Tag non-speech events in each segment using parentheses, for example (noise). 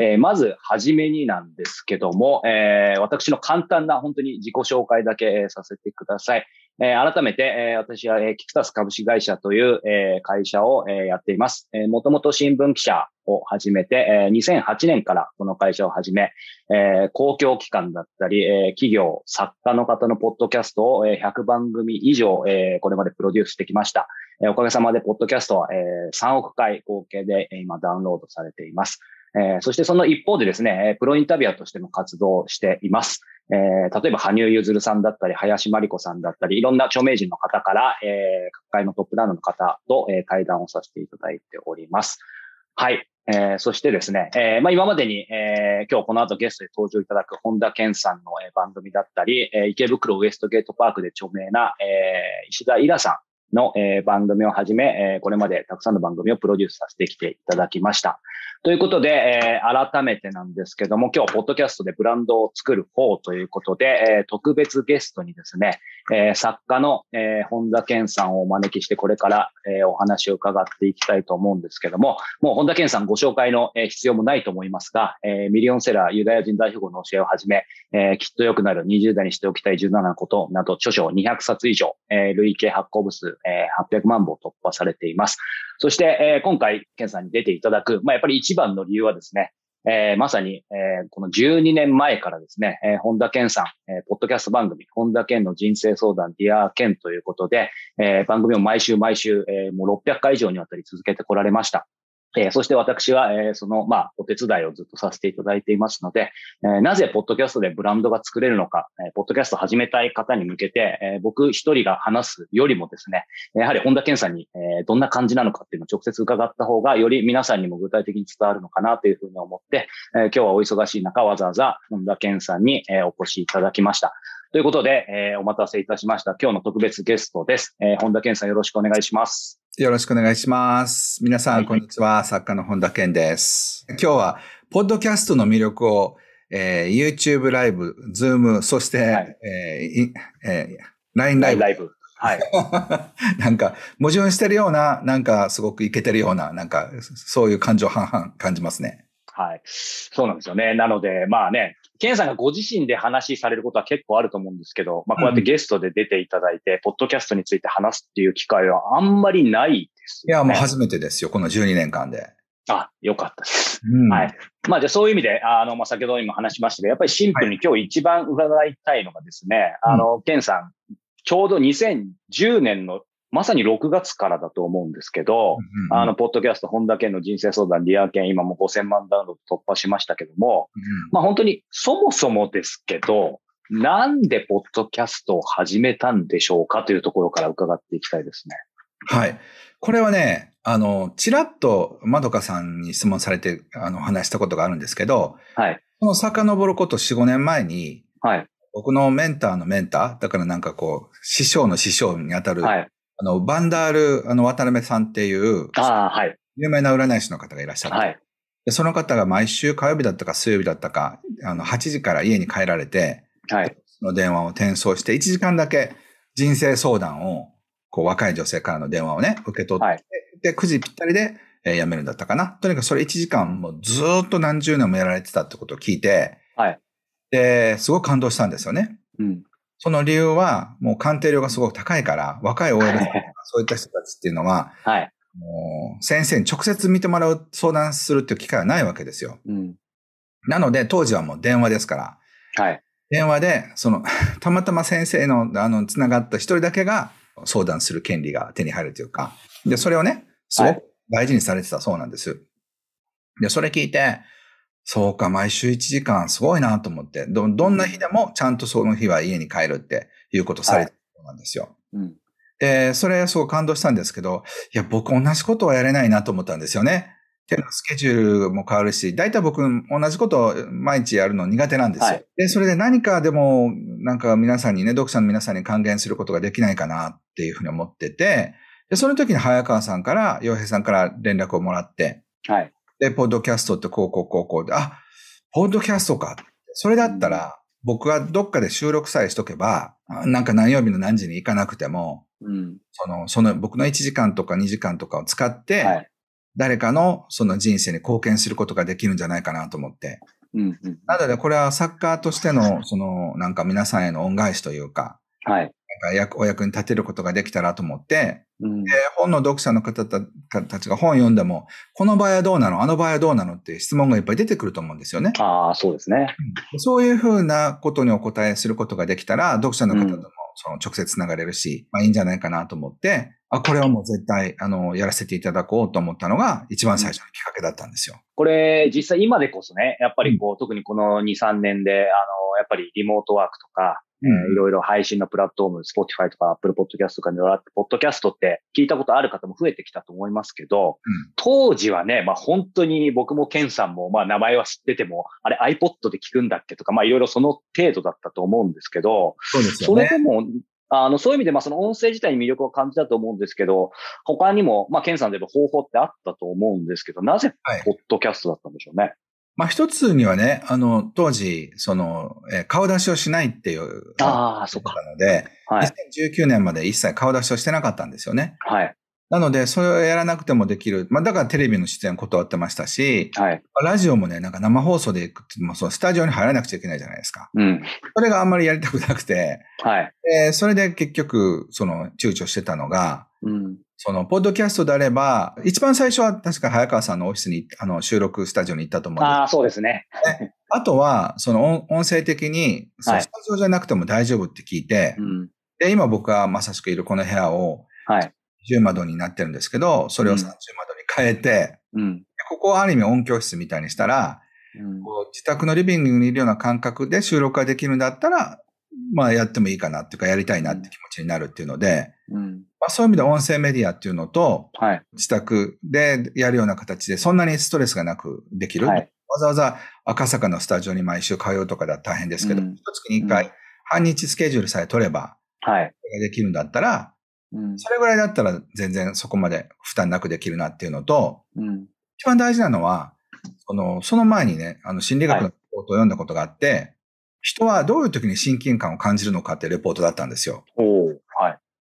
えー、まず、はじめになんですけども、えー、私の簡単な本当に自己紹介だけ、させてください。えー、改めて、えー、私は、えー、キクタス株式会社という、えー、会社を、えー、やっています。えー、もともと新聞記者を始めて、えー、2008年からこの会社を始め、えー、公共機関だったり、えー、企業、作家の方のポッドキャストを、えー、100番組以上、えー、これまでプロデュースしてきました。えー、おかげさまで、ポッドキャストは、えー、3億回合計で、今ダウンロードされています。えー、そしてその一方でですね、プロインタビュアーとしても活動しています。えー、例えば、羽生結弦さんだったり、林真理子さんだったり、いろんな著名人の方から、えー、各界のトップランナーの方と、えー、対談をさせていただいております。はい。えー、そしてですね、えーまあ、今までに、えー、今日この後ゲストで登場いただく本田健さんの、えー、番組だったり、えー、池袋ウエストゲートパークで著名な、えー、石田イラさの、えー、番組をはじめ、えー、これまでたくさんの番組をプロデュースさせてきていただきました。ということで、えー、改めてなんですけども、今日、ポッドキャストでブランドを作る方ということで、えー、特別ゲストにですね、えー、作家の、えー、本田健さんをお招きして、これから、えー、お話を伺っていきたいと思うんですけども、もう本田健さんご紹介の、えー、必要もないと思いますが、えー、ミリオンセラーユダヤ人代表の教えをはじめ、えー、きっと良くなる20代にしておきたい17のことなど、著書200冊以上、えー、累計発行部数え800万部を突破されています。そして、え今回、ケンさんに出ていただく、まあ、やっぱり一番の理由はですね、えー、まさに、えー、この12年前からですね、えー、本田健さん、えー、ポッドキャスト番組、本田健の人生相談、ディアー健ということで、えー、番組を毎週毎週、えー、もう600回以上にわたり続けてこられました。えそして私は、えその、まあ、お手伝いをずっとさせていただいていますので、えなぜポッドキャストでブランドが作れるのか、えポッドキャスト始めたい方に向けて、え僕一人が話すよりもですね、やはり本田健さんに、えどんな感じなのかっていうのを直接伺った方が、より皆さんにも具体的に伝わるのかなというふうに思って、え今日はお忙しい中、わざわざ本田健さんに、えお越しいただきました。ということで、えお待たせいたしました。今日の特別ゲストです。え本田健さんよろしくお願いします。よろしくお願いします。皆さん、こんにちは。作家の本田健です。今日は、ポッドキャストの魅力を、えー、YouTube ライブ、Zoom、そして、はい、えーえー、LINE ライブ。ライブはい。(laughs) なんか、矛盾してるような、なんか、すごくいけてるような、なんか、そういう感情半々感じますね。はい。そうなんですよね。なので、まあね、ケンさんがご自身で話しされることは結構あると思うんですけど、まあ、こうやってゲストで出ていただいて、うん、ポッドキャストについて話すっていう機会はあんまりないですね、いや、もう初めてですよ、この12年間で。あ、よかったです。うん、はい。まあ、じゃあそういう意味で、あの、まあ、先ほどにも話しましたけど、やっぱりシンプルに今日一番伺いたいのがですね、はい、あの、ケンさん、ちょうど2010年のまさに6月からだと思うんですけど、うんうん、あの、ポッドキャスト、本田健の人生相談、リア健、今も5000万ダウンロード突破しましたけども、うん、まあ本当にそもそもですけど、なんでポッドキャストを始めたんでしょうかというところから伺っていきたいですね。はい。これはね、あの、ちらっとまどかさんに質問されて、あの、話したことがあるんですけど、はい。この遡ること4、5年前に、はい。僕のメンターのメンター、だからなんかこう、師匠の師匠にあたる、はい。あの、バンダール、あの、渡辺さんっていう、あはい。有名な占い師の方がいらっしゃる。はい。で、その方が毎週火曜日だったか水曜日だったか、あの、8時から家に帰られて、はい。の電話を転送して、1時間だけ人生相談を、こう、若い女性からの電話をね、受け取って、はい、で、9時ぴったりで、えー、辞めるんだったかな。とにかくそれ1時間もずっと何十年もやられてたってことを聞いて、はい。で、すごく感動したんですよね。うん。その理由は、もう鑑定料がすごく高いから、若い OL とか、そういった人たちっていうのは、はい、もう先生に直接見てもらう、相談するっていう機会はないわけですよ。うん、なので、当時はもう電話ですから、はい、電話で、その、たまたま先生の、あの、つながった一人だけが相談する権利が手に入るというか、で、それをね、すごく大事にされてたそうなんです。はい、で、それ聞いて、そうか、毎週1時間、すごいなと思って、ど、どんな日でもちゃんとその日は家に帰るっていうことされてるんですよ。はい、うん、で、それすごい感動したんですけど、いや、僕同じことはやれないなと思ったんですよね。手のスケジュールも変わるし、だいたい僕同じことを毎日やるの苦手なんですよ、はい。で、それで何かでも、なんか皆さんにね、読者の皆さんに還元することができないかなっていうふうに思ってて、で、その時に早川さんから、洋平さんから連絡をもらって、はい。で、ポッドキャストってこうこうこうこうで、あ、ポッドキャストか。それだったら、僕はどっかで収録さえしとけば、なんか何曜日の何時に行かなくても、うん、その、その僕の1時間とか2時間とかを使って、はい、誰かのその人生に貢献することができるんじゃないかなと思って。うんうん、なので、これはサッカーとしての、その、なんか皆さんへの恩返しというか、はい。お役に立てることができたらと思って、うん、本の読者の方たちが本読んでも、この場合はどうなのあの場合はどうなのっていう質問がいっぱい出てくると思うんですよね。ああ、そうですね、うん、そういうふうなことにお答えすることができたら、読者の方ともその直接つながれるし、まあいいんじゃないかなと思って、あ、これはもう絶対、あの、やらせていただこうと思ったのが、一番最初のきっかけだったんですよ。これ、実際今でこそね、やっぱりこう、特にこの2、3年で、あの、やっぱりリモートワークとか、えいろいろ配信のプラットフォーム、Spotify とか Apple Podcast とかにて、ポッドキャストって聞いたことある方も増えてきたと思いますけど、うん、当時はね、まあ本当に僕もケンさんも、まあ名前は知ってても、あれ iPod で聞くんだっけとか、まあいろいろその程度だったと思うんですけど、そうですね、それでも、あの、そういう意味で、まあ、その音声自体に魅力を感じたと思うんですけど、他にも、まあ、ケンさんで言えば方法ってあったと思うんですけど、なぜ、ポッドキャストだったんでしょうね。はいまあ一つにはね、あの、当時、その、えー、顔出しをしないっていう。ああ、そうか。なので、はい、2019年まで一切顔出しをしてなかったんですよね。はい。なので、それをやらなくてもできる。まあ、だからテレビの出演断ってましたし、はい、ラジオもね、なんか生放送で行くっても、そのスタジオに入らなくちゃいけないじゃないですか。うん。それがあんまりやりたくなくて、はい。えー、それで結局、その、躊躇してたのが、うん。その、ポッドキャストであれば、一番最初は確か早川さんのオフィスに、あの、収録スタジオに行ったと思うんですああ、そうですね。あとは、その音声的に、はい、スタジオじゃなくても大丈夫って聞いて、うん、で、今僕はまさしくいるこの部屋を、はい。10窓になってるんですけど、それを30窓に変えて、うん、ここをある意味音響室みたいにしたら、うん、こう自宅のリビングにいるような感覚で収録ができるんだったら、まあやってもいいかなっていうかやりたいなって気持ちになるっていうので、うん、まあ、そういう意味で音声メディアっていうのと、はい、自宅でやるような形で、そんなにストレスがなくできる。はい、わざわざ赤坂のスタジオに毎週通うとかだったら大変ですけど、一、うん、月に一回、半日スケジュールさえ取れば、はい。できるんだったら、うん、それぐらいだったら全然そこまで負担なくできるなっていうのと、うん、一番大事なのは、そのその前にね、あの心理学のレポートを読んだことがあって、はい、人はどういう時に親近感を感じるのかっていうレポートだったんですよ。お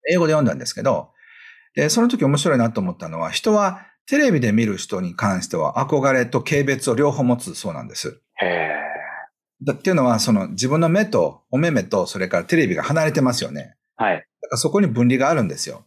英語で読んだんですけど、で、その時面白いなと思ったのは、人はテレビで見る人に関しては憧れと軽蔑を両方持つそうなんです。へだっていうのは、その自分の目と、お目目と、それからテレビが離れてますよね。はい。だからそこに分離があるんですよ。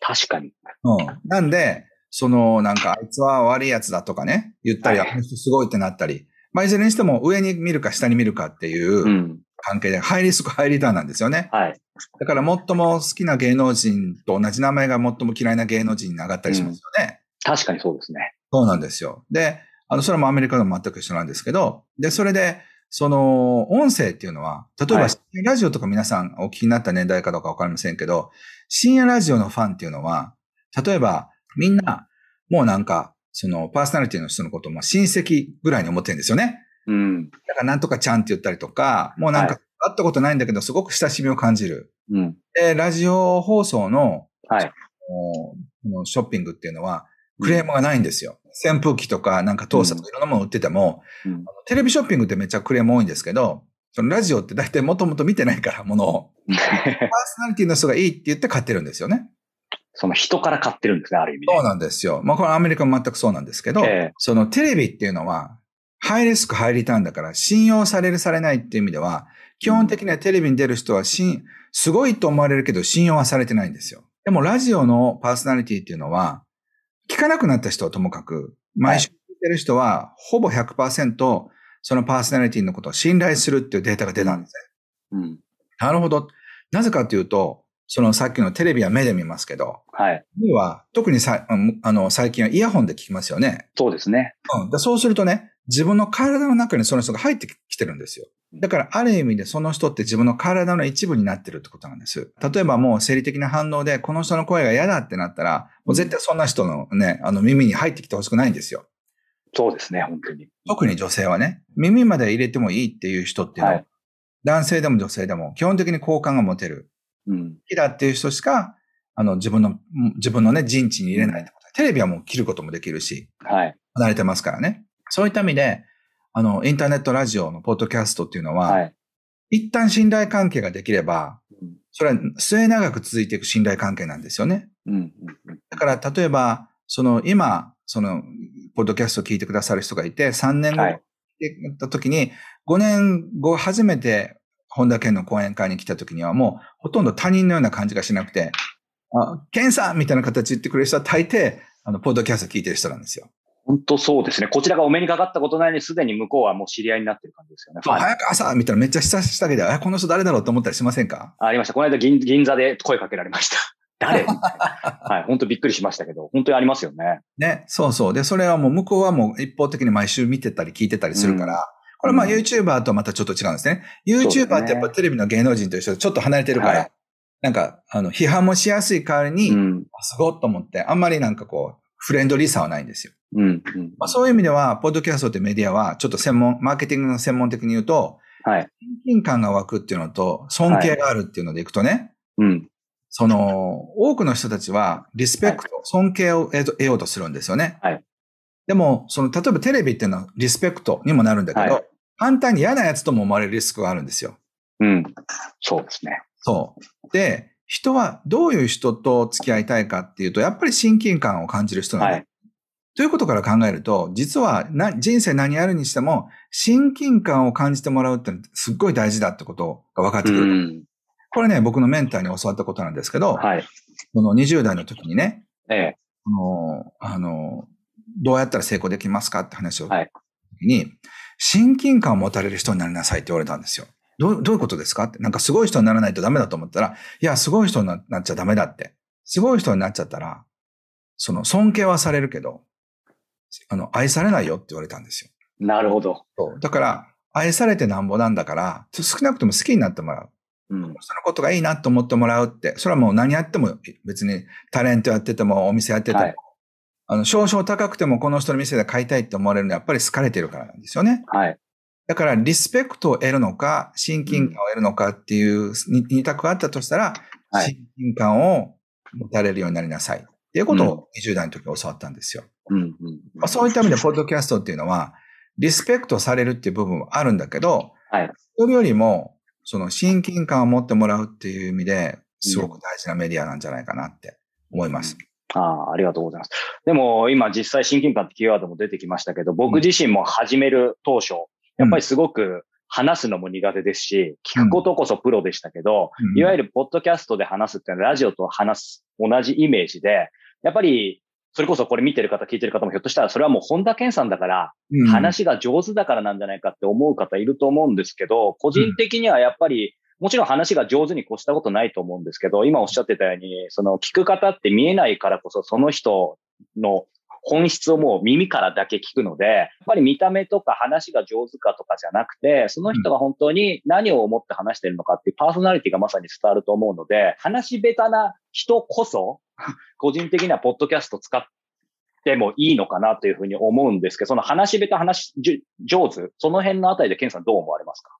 確かに。うん。なんで、その、なんか、あいつは悪いやつだとかね、言ったり、はい、あの人すごいってなったり、まあ、いずれにしても上に見るか下に見るかっていう、うん、関係で、ハイリスク、ハイリターンなんですよね。はい。だから、最も好きな芸能人と同じ名前が最も嫌いな芸能人に上がったりしますよね。うん、確かにそうですね。そうなんですよ。で、あの、それもアメリカでも全く一緒なんですけど、で、それで、その、音声っていうのは、例えば、ラジオとか皆さんお聞きになった年代かどうかわかりませんけど、深夜ラジオのファンっていうのは、例えば、みんな、もうなんか、その、パーソナリティの人のことも親戚ぐらいに思ってるんですよね。うん。だからなんとかちゃんって言ったりとか、もうなんか、会ったことないんだけど、すごく親しみを感じる。うん。で、ラジオ放送の、はい。ショッピングっていうのは、クレームがないんですよ。扇風機とか、なんかトーとかいろんなもの売ってても、うん、テレビショッピングってめっちゃクレーム多いんですけど、そのラジオって大体もともと見てないから、ものを。(laughs) パーソナリティの人がいいって言って買ってるんですよね。その人から買ってるんですね、ある意味、そうなんですよ。まあこれアメリカも全くそうなんですけど、えそのテレビっていうのは、ハイリスク、ハイリターンだから、信用される、されないっていう意味では、基本的にはテレビに出る人はしん、すごいと思われるけど、信用はされてないんですよ。でも、ラジオのパーソナリティっていうのは、聞かなくなった人はともかく、毎週聞いてる人は、ほぼ100%、そのパーソナリティのことを信頼するっていうデータが出たんですね。うん。なるほど。なぜかっていうと、そのさっきのテレビは目で見ますけど、はい。は特にさあの最近はイヤホンで聞きますよね。そうですね。うん、そうするとね、自分の体の中にその人が入ってきてるんですよ。だからある意味でその人って自分の体の一部になってるってことなんです。例えばもう生理的な反応でこの人の声が嫌だってなったら、もう絶対そんな人のね、あの耳に入ってきてほしくないんですよ。そうですね、本当に。特に女性はね、耳まで入れてもいいっていう人っていうのは、はい、男性でも女性でも基本的に好感が持てる。うん。好きだっていう人しか、あの自分の、自分のね、陣地に入れないってこと。テレビはもう切ることもできるし、はい。離れてますからね。そういった意味で、あの、インターネットラジオのポッドキャストっていうのは、はい、一旦信頼関係ができれば、それは末永く続いていく信頼関係なんですよね。うん、だから、例えば、その今、その、ポッドキャストを聞いてくださる人がいて、3年後、はい、った時に、5年後初めて本田健の講演会に来た時にはもうほとんど他人のような感じがしなくて、あ、健さんみたいな形で言ってくれる人は大抵、あの、ポッドキャスト聞いてる人なんですよ。本当そうですね。こちらがお目にかかったことないのに、すでに向こうはもう知り合いになってる感じですよね。早く朝見たらめっちゃ久ししたけど、この人誰だろうと思ったりしませんかありました。この間銀銀座で声かけられました。(laughs) 誰はい、本当びっくりしましたけど、本当にありますよね。ね、そうそう。で、それはもう向こうはもう一方的に毎週見てたり聞いてたりするから、うん、これまあ YouTuber とはまたちょっと違うんですね。YouTuber ってやっぱテレビの芸能人と一緒でちょっと離れてるから、はい、なんか、あの、批判もしやすい代わりに、うん、すごっと思って、あんまりなんかこう、フレンドリーさはないんですよ。うんうんまあ、そういう意味では、ポッドキャストってメディアは、ちょっと専門、マーケティングの専門的に言うと、はい。親近感が湧くっていうのと、尊敬があるっていうのでいくとね、はい、うん。その、多くの人たちは、リスペクト、はい、尊敬を得ようとするんですよね。はい。でも、その、例えばテレビっていうのはリスペクトにもなるんだけど、はい、簡単に嫌なやつとも思われるリスクがあるんですよ。うん。そうですね。そう。で、人はどういう人と付き合いたいかっていうと、やっぱり親近感を感じる人なんだ。はいということから考えると、実は人生何あるにしても、親近感を感じてもらうってすっごい大事だってことが分かってくる。これね、僕のメンターに教わったことなんですけど、はい、この20代の時にね、ええ、のあのどうやったら成功できますかって話を、はい、に、親近感を持たれる人になりなさいって言われたんですよ。どうどういうことですかって、なんかすごい人にならないとダメだと思ったら、いや、すごい人になっちゃダメだって。すごい人になっちゃったら、その尊敬はされるけど、あの、愛されないよって言われたんですよ。なるほど。だから、愛されてなんぼなんだから、少なくとも好きになってもらう。うん、そのことがいいなと思ってもらうって、それはもう何やっても別にタレントやっててもお店やってても、はい、あの少々高くてもこの人の店で買いたいって思われるのはやっぱり好かれてるからなんですよね。はい。だからリスペクトを得るのか、親近感を得るのかっていう二択があったとしたら、親近感を持たれるようになりなさい。っていうことを20代の時に教わったんですよ。そういった意味で、ポッドキャストっていうのは、リスペクトされるっていう部分はあるんだけど、はい、それよりも、その親近感を持ってもらうっていう意味で、すごく大事なメディアなんじゃないかなって思います。うん、ああ、ありがとうございます。でも、今実際親近感ってキーワードも出てきましたけど、僕自身も始める当初、やっぱりすごく話すのも苦手ですし、聞くことこそプロでしたけど、うん、いわゆるポッドキャストで話すっていうのはラジオと話す同じイメージで、やっぱり、それこそこれ見てる方、聞いてる方もひょっとしたら、それはもう本田健さんだから、話が上手だからなんじゃないかって思う方いると思うんですけど、個人的にはやっぱり、もちろん話が上手に越したことないと思うんですけど、今おっしゃってたように、その聞く方って見えないからこそ、その人の本質をもう耳からだけ聞くので、やっぱり見た目とか話が上手かとかじゃなくて、その人が本当に何を思って話してるのかっていうパーソナリティがまさに伝わると思うので、話下手な人こそ、(laughs) 個人的にはポッドキャスト使ってもいいのかなというふうに思うんですけど、その話下手話上手、その辺のあたりでケンさんどう思われますか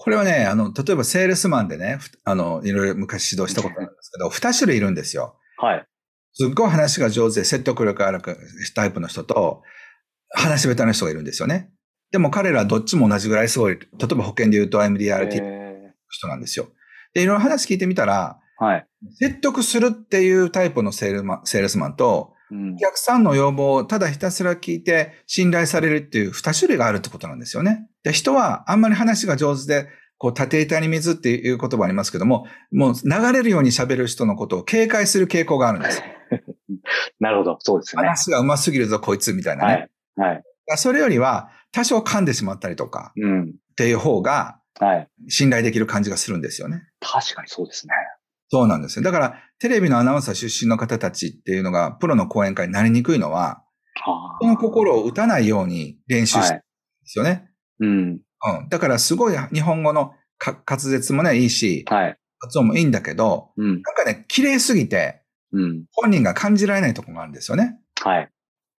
これはね、あの、例えばセールスマンでね、あの、いろいろ昔指導したことなんですけど、二種類いるんですよ。はい。すっごい話が上手で説得力あるタイプの人と、話し下手な人がいるんですよね。でも彼らはどっちも同じぐらいすごい、例えば保険で言うと MDRT の人なんですよ。で、いろいろ話聞いてみたら、はい、説得するっていうタイプのセールマン、セールスマンと、うん、お客さんの要望をただひたすら聞いて信頼されるっていう2種類があるってことなんですよね。で人はあんまり話が上手で、こう縦板に水っていう言葉ありますけども、もう流れるように喋る人のことを警戒する傾向があるんです。(laughs) なるほど、そうですね。話がうますぎるぞ、こいつみたいなね。はい。はい、それよりは、多少噛んでしまったりとか、うん、っていう方が、はい。信頼できる感じがするんですよね。確かにそうですね。そうなんですよ。だから、テレビのアナウンサー出身の方たちっていうのが、プロの講演会になりにくいのは、この心を打たないように練習してるんですよね。はい、うん。うん。だから、すごい日本語の滑舌もね、いいし、はい、発音もいいんだけど、うん、なんかね、綺麗すぎて、うん、本人が感じられないとこがあるんですよね。はい。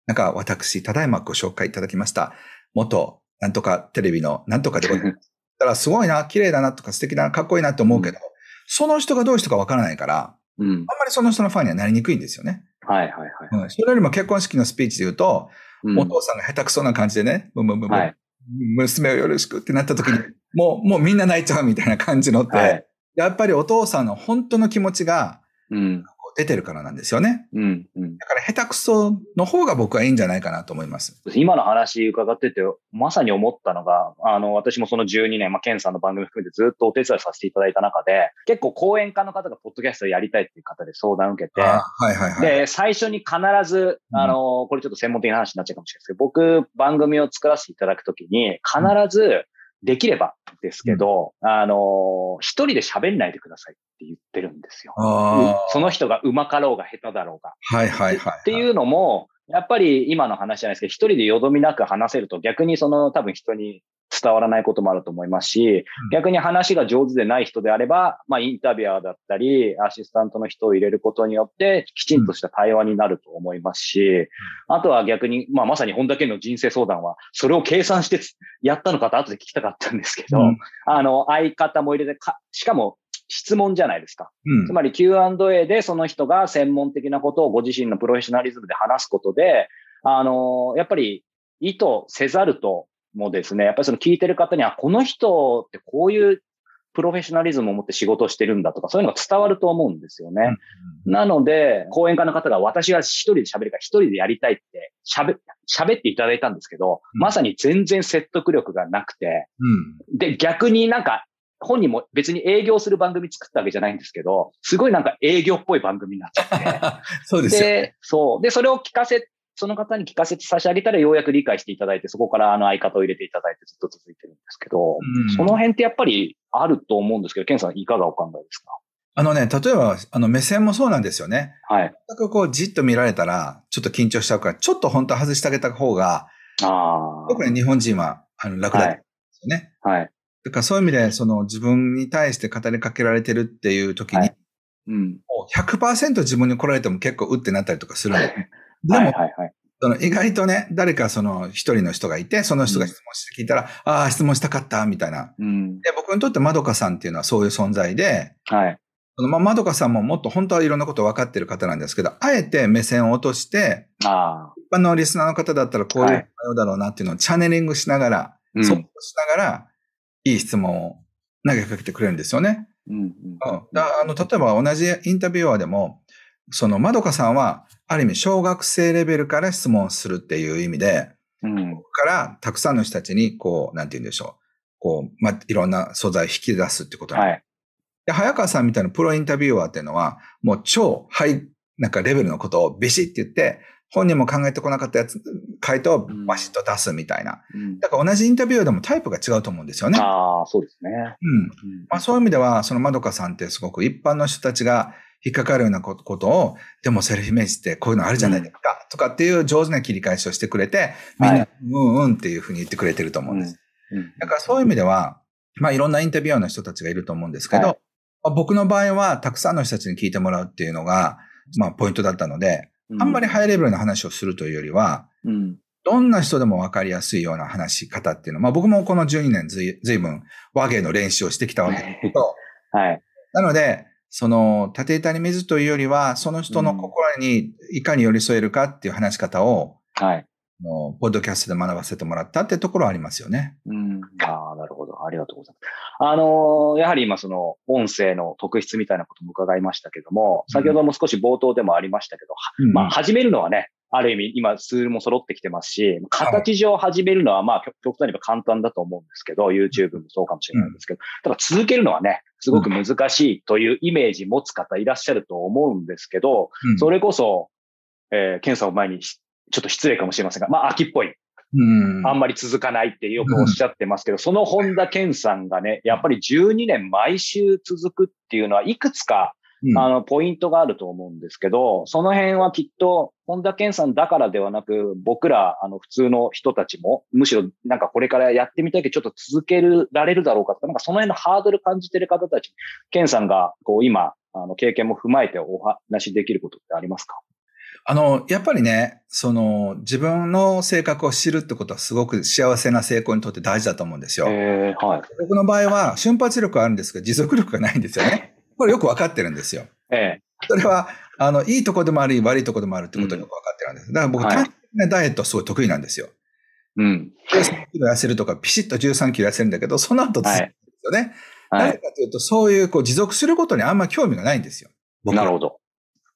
なんか、私、ただいまご紹介いただきました。元、なんとかテレビの、なんとかでございます。(laughs) だから、すごいな、綺麗だなとか、素敵だな、かっこいいなと思うけど、うんその人がどういう人かわからないから、うん、あんまりその人のファンにはなりにくいんですよね。はいはいはい、それよりも結婚式のスピーチで言うと、うん、お父さんが下手くそな感じでね、ブンブンブンブン、はい、娘をよろしくってなった時に、もう、もうみんな泣いちゃうみたいな感じのって、はい、やっぱりお父さんの本当の気持ちが、うん、出てるからなんですよね。うん、うん、だから下手くその方が僕はいいんじゃないかなと思います。今の話伺ってて、まさに思ったのが、あの、私もその12年、まあ、ケンさんの番組含めてずっとお手伝いさせていただいた中で、結構講演家の方がポッドキャストやりたいっていう方で相談を受けて、はいはいはい、で、最初に必ず、あの、これちょっと専門的な話になっちゃうかもしれないですけど、僕、番組を作らせていただくときに、必ず、うんできればですけど、うん、あの、一人で喋んないでくださいって言ってるんですよ。その人がうまかろうが下手だろうが。はいはいはい、はい、っていうのも、やっぱり今の話じゃないですけど、一人でよどみなく話せると逆にその多分人に伝わらないこともあると思いますし、逆に話が上手でない人であれば、まあインタビュアーだったり、アシスタントの人を入れることによって、きちんとした対話になると思いますし、あとは逆に、まあまさに本田健の人生相談は、それを計算してやったのかと後で聞きたかったんですけど、あの、相方も入れてしかも質問じゃないですか。うん、つまり Q&A でその人が専門的なことをご自身のプロフェッショナリズムで話すことで、あの、やっぱり意図せざるともですね、やっぱりその聞いてる方には、この人ってこういうプロフェッショナリズムを持って仕事をしてるんだとか、そういうのが伝わると思うんですよね。うん、なので、講演家の方が私が一人で喋るから一人でやりたいって喋、喋っていただいたんですけど、うん、まさに全然説得力がなくて、うん、で、逆になんか本人も別に営業する番組作ったわけじゃないんですけど、すごいなんか営業っぽい番組になっちゃって。(laughs) そうですね。で、そう。で、それを聞かせ、その方に聞かせて差し上げたらようやく理解していただいて、そこからあの相方を入れていただいてずっと続いてるんですけど、うん、その辺ってやっぱりあると思うんですけど、ケンさんいかがお考えですかあのね、例えば、あの、目線もそうなんですよね。はい。全くこう、じっと見られたら、ちょっと緊張しちゃうから、ちょっと本当外してあげた方が、ああ。特に日本人は、あの、楽だと思うんですよね。はい、はいだからそういう意味で、その自分に対して語りかけられてるっていう時に、はい、うん、もう100%自分に来られても結構うってなったりとかするの。でも、はいはいはい、その意外とね、誰かその一人の人がいて、その人が質問して聞いたら、うん、ああ、質問したかった、みたいな、うん、で。僕にとってまどかさんっていうのはそういう存在で、はい。そのままどかさんももっと本当はいろんなこと分かってる方なんですけど、あえて目線を落として、あ一般のリスナーの方だったらこういう内容だろうなっていうのをチャネリングしながら、うん、そうしながら、いい質問を投げかけてくれるんですよね。うん、うん、あの例えば同じインタビュアーでも、そのまどかさんは、ある意味小学生レベルから質問するっていう意味で、うん、ここからたくさんの人たちに、こう、なんて言うんでしょう。こう、まいろんな素材を引き出すってことはい、で、早川さんみたいなプロインタビュアーっていうのは、もう超ハイ、なんかレベルのことをビシって言って、本人も考えてこなかったやつ、回答をバシッと出すみたいな。うん、だから同じインタビューでもタイプが違うと思うんですよね。ああ、そうですね。うん。まあそういう意味では、そのまどかさんってすごく一般の人たちが引っかかるようなことを、でもセルフイメージってこういうのあるじゃないですか、とかっていう上手な切り返しをしてくれて、みんな、うんうんっていうふうに言ってくれてると思うんです。うん、だからそういう意味では、まあいろんなインタビュアーの人たちがいると思うんですけど、はい、僕の場合はたくさんの人たちに聞いてもらうっていうのが、まあポイントだったので、あんまりハイレベルな話をするというよりは、うん、どんな人でも分かりやすいような話し方っていうのは、まあ、僕もこの12年ずいずいぶん和芸の練習をしてきたわけですけど、はい、なので、その、縦板に水というよりは、その人の心にいかに寄り添えるかっていう話し方を、うん、はい。ポッドキャストで学ばせてもらったってところはありますよね。うん。ああ、なるほど。ありがとうございます。あの、やはり今その音声の特質みたいなことも伺いましたけども、先ほども少し冒頭でもありましたけど、うん、まあ始めるのはね、ある意味今ツールも揃ってきてますし、形上始めるのはまあ極端に言えば簡単だと思うんですけど、YouTube もそうかもしれないんですけど、ただ続けるのはね、すごく難しいというイメージ持つ方いらっしゃると思うんですけど、それこそ、えー、検査を前にちょっと失礼かもしれませんが、まあ秋っぽいあんまり続かないってよくおっしゃってますけど、その本田健さんがね、やっぱり12年毎週続くっていうのはいくつかあの、ポイントがあると思うんですけど、その辺はきっと、本田健さんだからではなく、僕ら、あの、普通の人たちも、むしろ、なんかこれからやってみたいけど、ちょっと続けられるだろうかとか、なんかその辺のハードル感じてる方たち、健さんが、こう、今、あの、経験も踏まえてお話しできることってありますかあの、やっぱりね、その、自分の性格を知るってことはすごく幸せな成功にとって大事だと思うんですよ。えー、はい、僕の場合は瞬発力はあるんですけど、持続力がないんですよね。これよくわかってるんですよ。ええー、それは、あの、いいとこでもあり、悪いとこでもあるってことよくわかってるんです。だから僕、単純なダイエットはすごい得意なんですよ。うん。13キロ痩せるとか、ピシッと13キロ痩せるんだけど、その後ですよね。はい、誰かというと、そういうこう持続することにあんま興味がないんですよ。なるほど。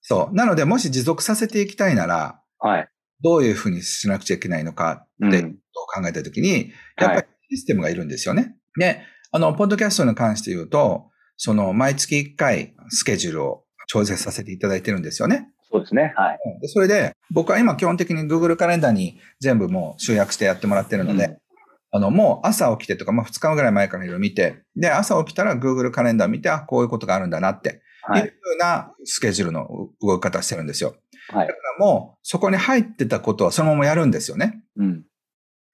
そう。なので、もし持続させていきたいなら、はい。どういうふうにしなくちゃいけないのかって考えたときに、うん、やっぱりシステムがいるんですよね。はい、で、あの、ポッドキャストに関して言うと、その、毎月1回スケジュールを調整させていただいてるんですよね。そうですね。はい。それで、僕は今基本的に Google カレンダーに全部もう集約してやってもらってるので、うん、あの、もう朝起きてとか、まあ2日ぐらい前からいろいろ見て、で、朝起きたら Google カレンダー見て、あ、こういうことがあるんだなって。はい。いうふうなスケジュールの動き方してるんですよ。はい。だからもう、そこに入ってたことはそのままやるんですよね。うん。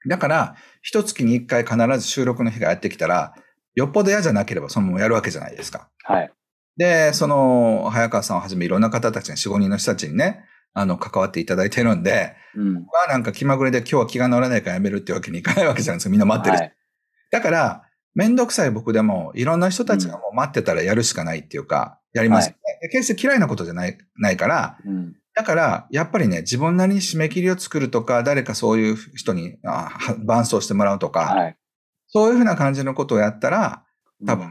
だから、一月に一回必ず収録の日がやってきたら、よっぽど嫌じゃなければそのままやるわけじゃないですか。はい。で、その、早川さんをはじめいろんな方たちに、4、5人の人たちにね、あの、関わっていただいてるんで、うん、まあなんか気まぐれで今日は気が乗らないからやめるってわけにいかないわけじゃないですか。みんな待ってる、はい、だから、めんどくさい僕でも、いろんな人たちがもう待ってたらやるしかないっていうか、やります、ね、はい、決して嫌いなことじゃない、ないから、うん、だから、やっぱりね、自分なりに締め切りを作るとか、誰かそういう人にあ伴走してもらうとか、はい、そういうふうな感じのことをやったら、多分、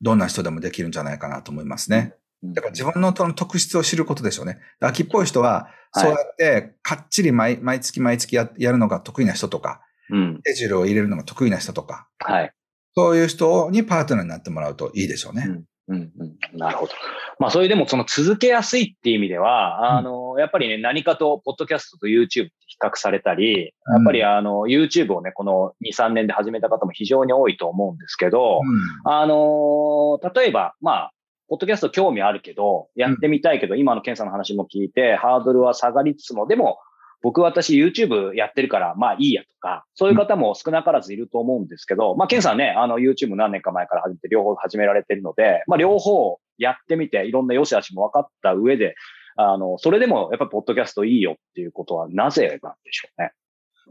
どんな人でもできるんじゃないかなと思いますね。だから自分の特質を知ることでしょうね。秋っぽい人は、そうやってかっちり毎月毎月やるのが得意な人とか、うん、スケジュールを入れるのが得意な人とか、はい、そういう人にパートナーになってもらうといいでしょうね。うんうんうん、なるほど。まあ、それでもその続けやすいっていう意味では、あの、やっぱりね、何かと、ポッドキャストと YouTube って比較されたり、やっぱりあの、YouTube をね、この2、3年で始めた方も非常に多いと思うんですけど、うん、あの、例えば、まあ、ポッドキャスト興味あるけど、やってみたいけど、今の検査の話も聞いて、ハードルは下がりつつも、でも、僕私 YouTube やってるから、まあいいやとか、そういう方も少なからずいると思うんですけど、うん、まあケンさんね、あの YouTube 何年か前から始めて、両方始められてるので、まあ両方やってみて、いろんな良し悪しも分かった上で、あの、それでもやっぱりポッドキャストいいよっていうことはなぜなんでしょうね。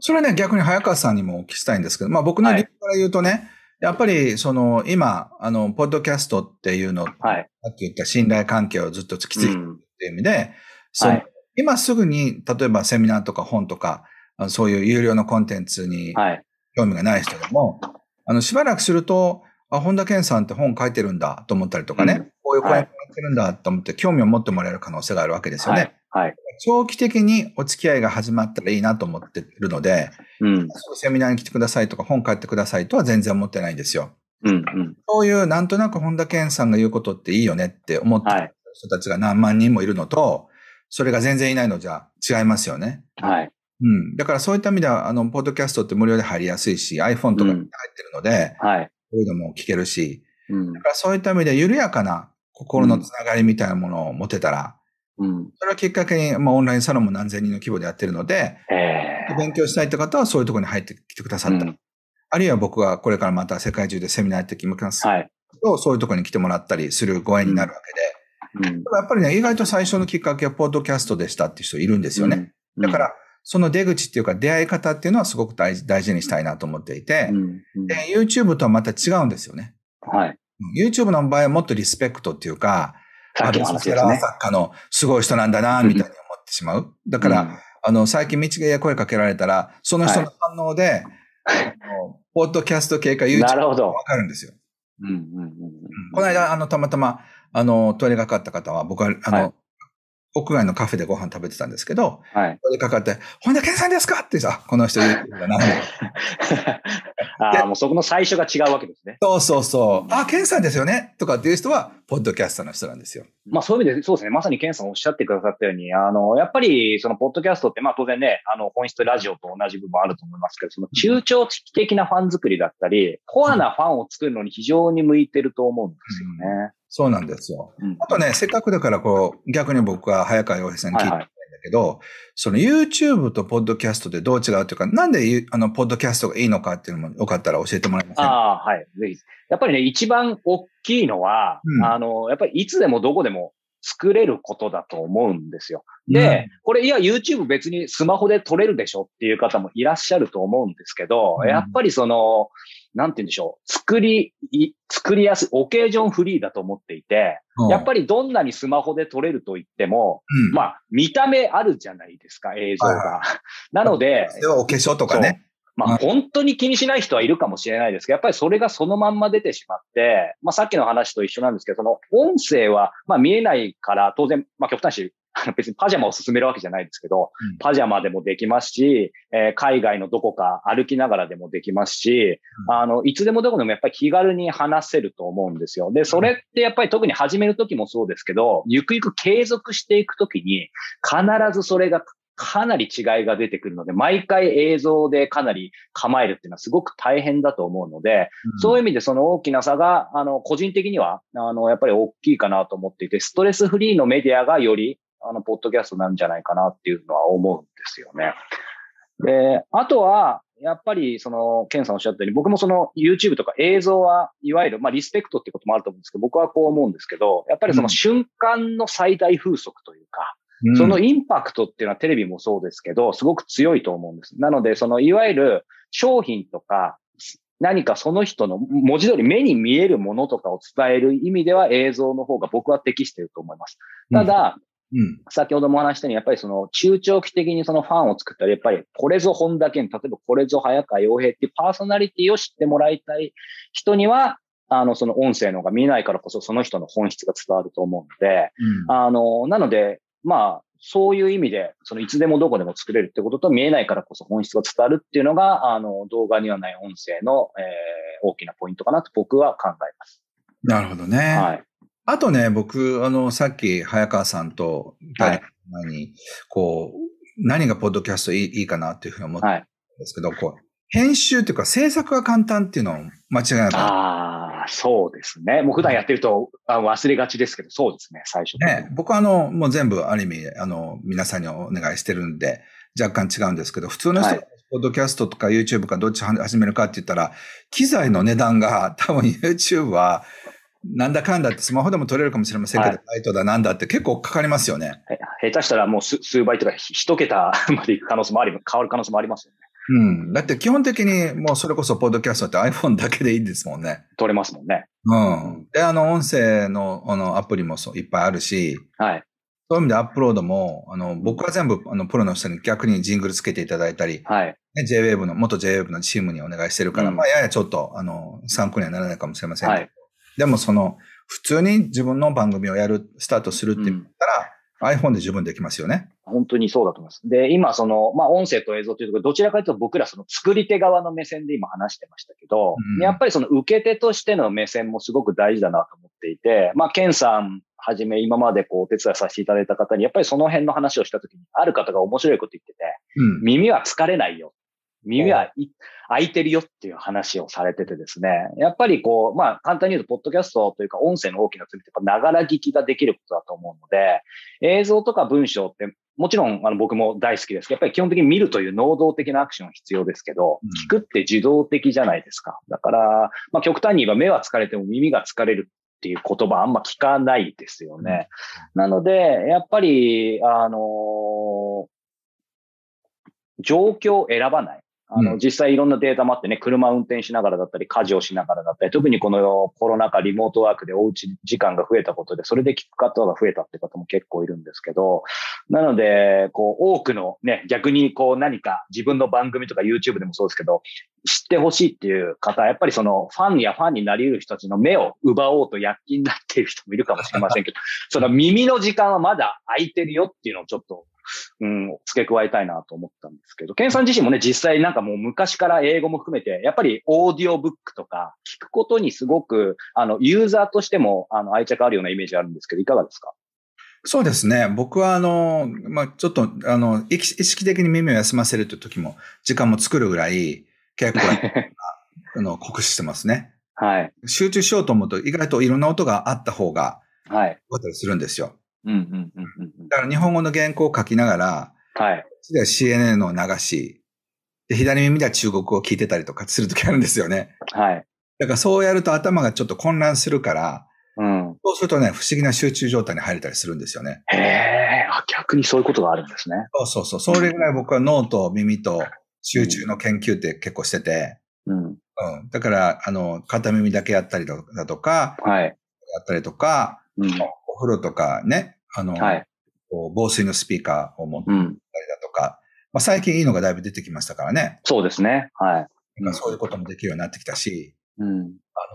それね、逆に早川さんにもお聞きしたいんですけど、まあ僕の理由から言うとね、はいやっぱり、その、今、あの、ポッドキャストっていうの、はい、さっき言った信頼関係をずっと突きついてるっていう意味で、その、はい、今すぐに、例えばセミナーとか本とか、そういう有料のコンテンツに興味がない人でも、はい、あの、しばらくすると、あ、本田健さんって本書いてるんだと思ったりとかね、うん、こういう声演やってるんだと思って興味を持ってもらえる可能性があるわけですよね。はい。はい、長期的にお付き合いが始まったらいいなと思ってるので、うん、セミナーに来てくださいとか本書いてくださいとは全然思ってないんですよ。うんうん、そういうなんとなく本田健さんが言うことっていいよねって思ってる人たちが何万人もいるのと、それが全然いないのじゃ違いますよね。はい。うん。だからそういった意味では、あの、ポッドキャストって無料で入りやすいし、iPhone とかに入ってるので、うん、はい。そういうのも聞けるし、うん。だからそういった意味で緩やかな心のつながりみたいなものを持てたら、うん。それをきっかけに、まあ、オンラインサロンも何千人の規模でやってるので、ええー。勉強したいって方はそういうところに入ってきてくださった、うん、あるいは僕はこれからまた世界中でセミナーやってきます。はい。そういうところに来てもらったりするご縁になるわけで、うん、やっぱりね、意外と最初のきっかけは、ポッドキャストでしたっていう人いるんですよね。だから、その出口っていうか出会い方っていうのはすごく大事にしたいなと思っていて、うんうん、で、YouTube とはまた違うんですよね。はい。YouTube の場合はもっとリスペクトっていうか、あの、セラー作家のすごい人なんだな、みたいに思ってしまう。だから、うん、あの、最近道や声かけられたら、その人の反応で、はい、ポッドキャスト系か YouTube かわかるんですよ。うんうんうん、この間、あの、たまたま、あの、通りがかった方は、僕は、あの、はい、屋外のカフェでご飯食べてたんですけど、はい、通りかかって、本田健さんですかってさ、この人言うんだな。(laughs) ああ、もうそこの最初が違うわけですね。そうそうそう。あ、健さんですよねとかっていう人は、ポッドキャストの人なんですよ。まあそういう意味で、そうですね。まさにケンさんおっしゃってくださったように、あの、やっぱり、その、ポッドキャストって、まあ当然ね、あの、本質ラジオと同じ部分あると思いますけど、その、中長期的なファン作りだったり、コアなファンを作るのに非常に向いてると思うんですよね。うん、そうなんですよ。うん、あとね、せっかくだから、こう、逆に僕は早川洋平さんに聞いて、はいはいけど、その YouTube と Podcast でどう違うというか、なんであの Podcast がいいのかっていうのもよかったら教えてもらえますかああ、はい。ぜひ。やっぱりね、一番大きいのは、うん、あの、やっぱりいつでもどこでも作れることだと思うんですよ。で、これ、いや、YouTube 別にスマホで撮れるでしょっていう方もいらっしゃると思うんですけど、やっぱりその、なんて言うんでしょう、作り、作りやすい、オケージョンフリーだと思っていて、うん、やっぱりどんなにスマホで撮れると言っても、うん、まあ、見た目あるじゃないですか、映像が。はい、(laughs) なので、はお化粧とかね。まあ、本当に気にしない人はいるかもしれないですけど、やっぱりそれがそのまんま出てしまって、まあ、さっきの話と一緒なんですけど、その音声は、まあ、見えないから、当然、まあ、極端し、あ (laughs) の別にパジャマを勧めるわけじゃないですけど、パジャマでもできますし、えー、海外のどこか歩きながらでもできますし、あの、いつでもどこでもやっぱり気軽に話せると思うんですよ。で、それってやっぱり特に始めるときもそうですけど、ゆくゆく継続していくときに、必ずそれがかなり違いが出てくるので、毎回映像でかなり構えるっていうのはすごく大変だと思うので、うん、そういう意味でその大きな差が、あの、個人的には、あの、やっぱり大きいかなと思っていて、ストレスフリーのメディアがより、あの、ポッドキャストなんじゃないかなっていうのは思うんですよね。で、あとは、やっぱり、その、ケンさんおっしゃったように、僕もその YouTube とか映像は、いわゆる、まあ、リスペクトってこともあると思うんですけど、僕はこう思うんですけど、やっぱりその瞬間の最大風速というか、そのインパクトっていうのはテレビもそうですけど、すごく強いと思うんです。なので、そのいわゆる商品とか、何かその人の文字通り目に見えるものとかを伝える意味では映像の方が僕は適していると思います。ただ、うんうん、先ほども話したように、やっぱりその中長期的にそのファンを作ったら、やっぱりこれぞ本田健、例えばこれぞ早川洋平っていうパーソナリティを知ってもらいたい人には、あの、その音声の方が見えないからこそその人の本質が伝わると思うので、うん、あの、なので、まあ、そういう意味で、そのいつでもどこでも作れるってことと見えないからこそ本質が伝わるっていうのが、あの、動画にはない音声の、えー、大きなポイントかなと僕は考えます。なるほどね。はい。あとね、僕、あの、さっき早川さんと、はい、前に、こう、何がポッドキャストいいいいかなっていうふうに思ったんですけど、はい、こう、編集っていうか制作が簡単っていうのは間違いなくああそうですね。もう普段やってると忘れがちですけど、そうですね、最初。ね、僕はあの、もう全部ある意味、あの、皆さんにお願いしてるんで、若干違うんですけど、普通の人、はポッドキャストとか YouTube かどっち始めるかって言ったら、機材の値段が (laughs) 多分 YouTube は、なんだかんだってスマホでも取れるかもしれませんけど、バ、はい、イトだなんだって結構かかりますよね。下手したらもう数倍とか一桁までいく可能性もあり、変わる可能性もありますよね。うん。だって基本的にもうそれこそポッドキャストって iPhone だけでいいですもんね。撮れますもんね。うん。で、あの音声のあのアプリもそういっぱいあるし、はい。そういう意味でアップロードも、あの、僕は全部、あの、プロの人に逆にジングルつけていただいたり、はい。ね、JWave の、元 JWave のチームにお願いしてるから、うん、まあ、ややちょっと、あの、参考にはならないかもしれませんけど、はい、でもその、普通に自分の番組をやる、スタートするって言ったら、うん、iPhone で十分できますよね。本当にそうだと思います。で、今その、まあ音声と映像というところ、どちらかというと僕らその作り手側の目線で今話してましたけど、うん、やっぱりその受け手としての目線もすごく大事だなと思っていて、まあケンさんはじめ今までこうお手伝いさせていただいた方に、やっぱりその辺の話をした時に、ある方が面白いこと言ってて、うん、耳は疲れないよ耳は開いてるよっていう話をされててですね、やっぱりこう、まあ簡単に言うと、ポッドキャストというか音声の大きな罪って、ながら聞きができることだと思うので、映像とか文章って、もちろんあの僕も大好きですけど、やっぱり基本的に見るという能動的なアクションは必要ですけど、聞くって受動的じゃないですか。だから、まあ極端に言えば目は疲れても耳が疲れるっていう言葉あんま聞かないですよね。なので、やっぱり、あのー状況を選ばない。あの、実際いろんなデータもあってね、車運転しながらだったり、家事をしながらだったり、特にこのコロナ禍リモートワークでおうち時間が増えたことで、それで聞く方が増えたって方も結構いるんですけど、なので、こう、多くのね、逆にこう何か自分の番組とか YouTube でもそうですけど、知ってほしいっていう方、やっぱりそのファンやファンになり得る人たちの目を奪おうと躍起になっている人もいるかもしれませんけど、(laughs) その耳の時間はまだ空いてるよっていうのをちょっとうん、付け加えたいなと思ったんですけど、ケンさん自身もね、実際なんかもう昔から英語も含めて、やっぱりオーディオブックとか聞くことにすごく、あの、ユーザーとしても、あの、愛着あるようなイメージあるんですけど、いかがですかそうですね。僕は、あの、まあ、ちょっと、あの、意識的に耳を休ませるという時も、時間も作るぐらい、結構、(laughs) あの、酷使してますね。はい。集中しようと思うと、意外といろんな音があった方が、はい。かったりするんですよ。だから日本語の原稿を書きながら、はい。そは CNN を流し、で、左耳では中国語を聞いてたりとかするときあるんですよね。はい。だからそうやると頭がちょっと混乱するから、うん。そうするとね、不思議な集中状態に入れたりするんですよね。へえ、逆にそういうことがあるんですね。そうそうそう。それぐらい僕は脳と耳と集中の研究って結構してて、うん。うん。だから、あの、片耳だけやったりだとか、はい。やったりとか、うん。風呂とかね、あの、はい、防水のスピーカーを持ったりだとか、うん、まあ、最近いいのがだいぶ出てきましたからね。そうですね。はい。そういうこともできるようになってきたし、うん、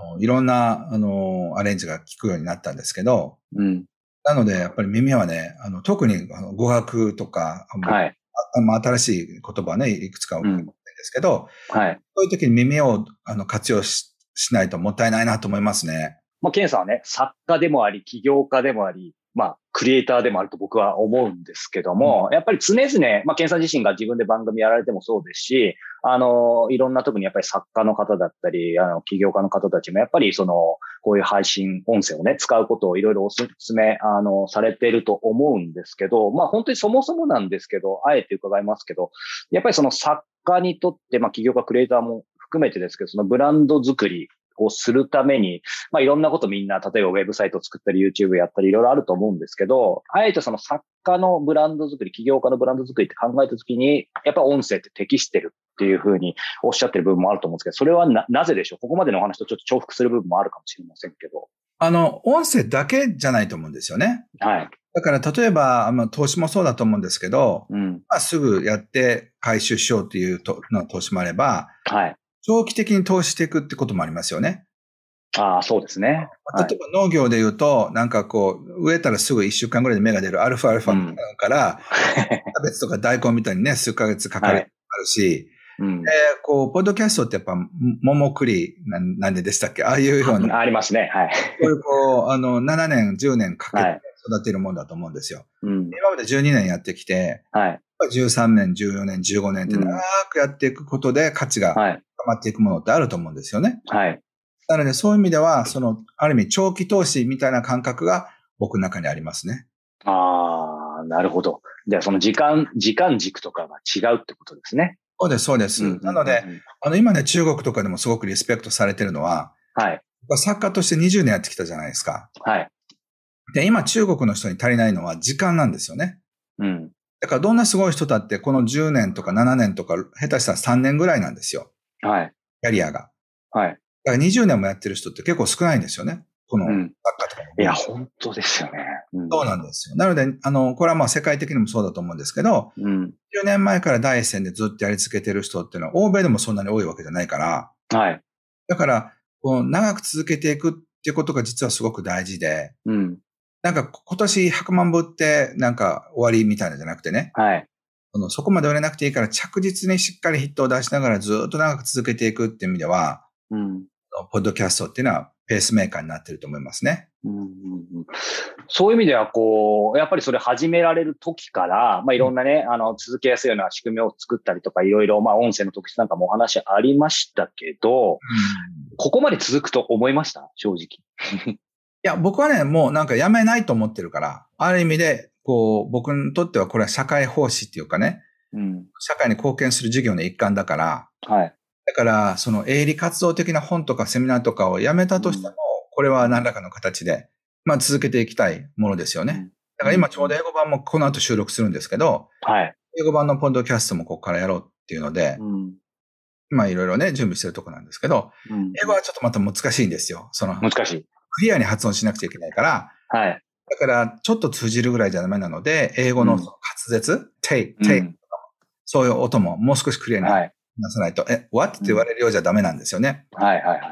あのいろんなあのアレンジが効くようになったんですけど、うん、なのでやっぱり耳はね、あの特にあの語学とか、はい、あまあ、新しい言葉ね、いくつか持ってんですけど、うん、はい、そういう時に耳をあの活用ししないともったいないなと思いますね。まあ、ケンさんはね、作家でもあり、起業家でもあり、まあ、クリエイターでもあると僕は思うんですけども、うん、やっぱり常々、まあ、ケンさん自身が自分で番組やられてもそうですし、あの、いろんな特にやっぱり作家の方だったり、あの、起業家の方たちもやっぱりその、こういう配信、音声をね、使うことをいろいろお勧め、あの、されていると思うんですけど、まあ、本当にそもそもなんですけど、あえて伺いますけど、やっぱりその作家にとって、まあ、起業家、クリエイターも含めてですけど、そのブランド作りをするために、まあいろんなことみんな、例えばウェブサイトを作ったり、YouTube やったり、いろいろあると思うんですけど、あえてその作家のブランド作り、起業家のブランド作りって考えたときに、やっぱ音声って適してるっていうふうにおっしゃってる部分もあると思うんですけど、それはな、なぜでしょうここまでのお話とちょっと重複する部分もあるかもしれませんけど。あの、音声だけじゃないと思うんですよね。はい。だから例えば、まあ、投資もそうだと思うんですけど、うんまあ、すぐやって回収しようというとの投資もあれば、はい、長期的に投資していくってこともありますよね。ああ、そうですね。例えば農業で言うと、なんかこう、植えたらすぐ1週間ぐらいで芽が出るアルファアルファから、うん、キャベツとか大根みたいにね、数ヶ月かかる、あるし、うん、こう、ポッドキャストってやっぱ、桃栗な、なんででしたっけああいうような。ありますね。はい。こう、こう、あの、7年、10年かけて育てるもんだと思うんですよ。はい、今まで12年やってきて、はい。13年、14年、15年って長くやっていくことで価値が、はい。まっていくものってあると思うんですよね。はい。なので、そういう意味では、その、ある意味、長期投資みたいな感覚が僕の中にありますね。ああ、なるほど。じゃあ、その時間、時間軸とかが違うってことですね。そうです、そうです。なので、あの、今ね、中国とかでもすごくリスペクトされてるのは、はい。作家として20年やってきたじゃないですか。はい。で、今、中国の人に足りないのは時間なんですよね。うん。だから、どんなすごい人だって、この10年とか7年とか、下手したら3年ぐらいなんですよ。はい。キャリアが。はい。だから20年もやってる人って結構少ないんですよね。この、学科作家とか、いや、本当ですよね、うん、そうなんですよ。なので、あの、これはまあ世界的にもそうだと思うんですけど、うん、10年前から第一線でずっとやり続けてる人っていうのは、欧米でもそんなに多いわけじゃないから、はい。だから、こ長く続けていくっていうことが実はすごく大事で、うん、なんか今年100万部ってなんか終わりみたいなじゃなくてね、はい。そのそこまで売れなくていいから着実にしっかりヒットを出しながらずっと長く続けていくっていう意味では、うん、ポッドキャストっていうのはペースメーカーになってると思いますね。うんうんうん、そういう意味では、こう、やっぱりそれ始められる時から、まあ、いろんなね、うん、あの、続けやすいような仕組みを作ったりとか、いろいろ、まあ、音声の特質なんかもお話ありましたけど、うん、ここまで続くと思いました正直。(laughs) いや、僕はね、もうなんかやめないと思ってるから、ある意味で、こう、僕にとってはこれは社会奉仕っていうかね、うん、社会に貢献する授業の一環だから、はい。だから、その営利活動的な本とかセミナーとかをやめたとしても、うん、これは何らかの形で、まあ続けていきたいものですよね。だから今ちょうど英語版もこの後収録するんですけど、はい。英語版のポンドキャストもここからやろうっていうので、うん、今いろいろね、準備してるとこなんですけど、うん、英語はちょっとまた難しいんですよ。その、難しい。クリアに発音しなくちゃいけないから、はい。だから、ちょっと通じるぐらいじゃダメなので、英語の滑舌、take、take、うん、そういう音ももう少しクリアになさないと、はい、え、what って言われるようじゃダメなんですよね。はいはいはい。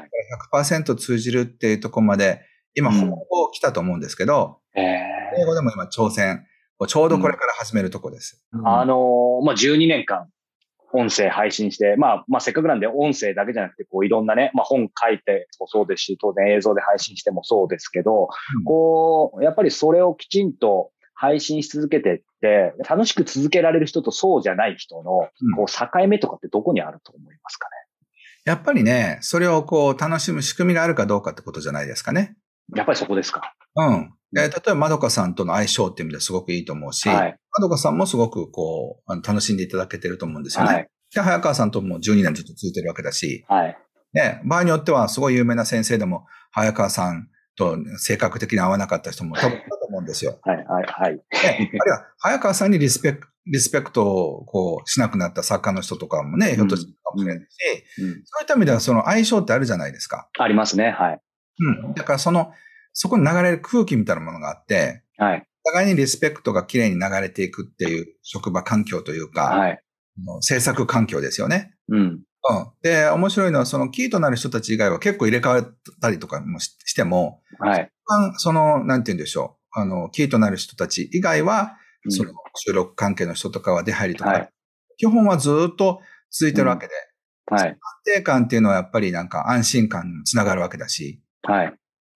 100%通じるっていうところまで、今、ほぼ来たと思うんですけど、うん、英語でも今挑戦、ちょうどこれから始めるとこです。あのー、まあ、12年間音声配信して、まあ、まあ、せっかくなんで音声だけじゃなくて、こう、いろんなね、まあ、本書いてもそうですし、当然映像で配信してもそうですけど、うん、こう、やっぱりそれをきちんと配信し続けてって、楽しく続けられる人とそうじゃない人の、こう、境目とかってどこにあると思いますかね、うん、やっぱりね、それをこう、楽しむ仕組みがあるかどうかってことじゃないですかね。やっぱりそこですか。うん。え例えば、まどかさんとの相性っていう意味ではすごくいいと思うし、まどかさんもすごくこう、あの楽しんでいただけてると思うんですよね。はい、で、早川さんとも12年ずっと続いてるわけだし、はい。ね、場合によってはすごい有名な先生でも、早川さんと性格的に合わなかった人も多分だと思うんですよ。はい、はい、はい。ね、あるいは、早川さんにリスペクト、リスペクトをこうしなくなった作家の人とかもね、ひょっとしたらかもしれないし、うんうん、そういった意味ではその相性ってあるじゃないですか。ありますね、はい。うん。だからその、そこに流れる空気みたいなものがあって、はい。互いにリスペクトがきれいに流れていくっていう職場環境というか、はい。制作環境ですよね。うん。うん。で、面白いのは、そのキーとなる人たち以外は結構入れ替わったりとかもしても、はい。その、なんて言うんでしょう。あの、キーとなる人たち以外は、その収録関係の人とかは出入りとか、基本はずっと続いてるわけで、うん、はい。安定感っていうのはやっぱりなんか安心感につながるわけだし、はい。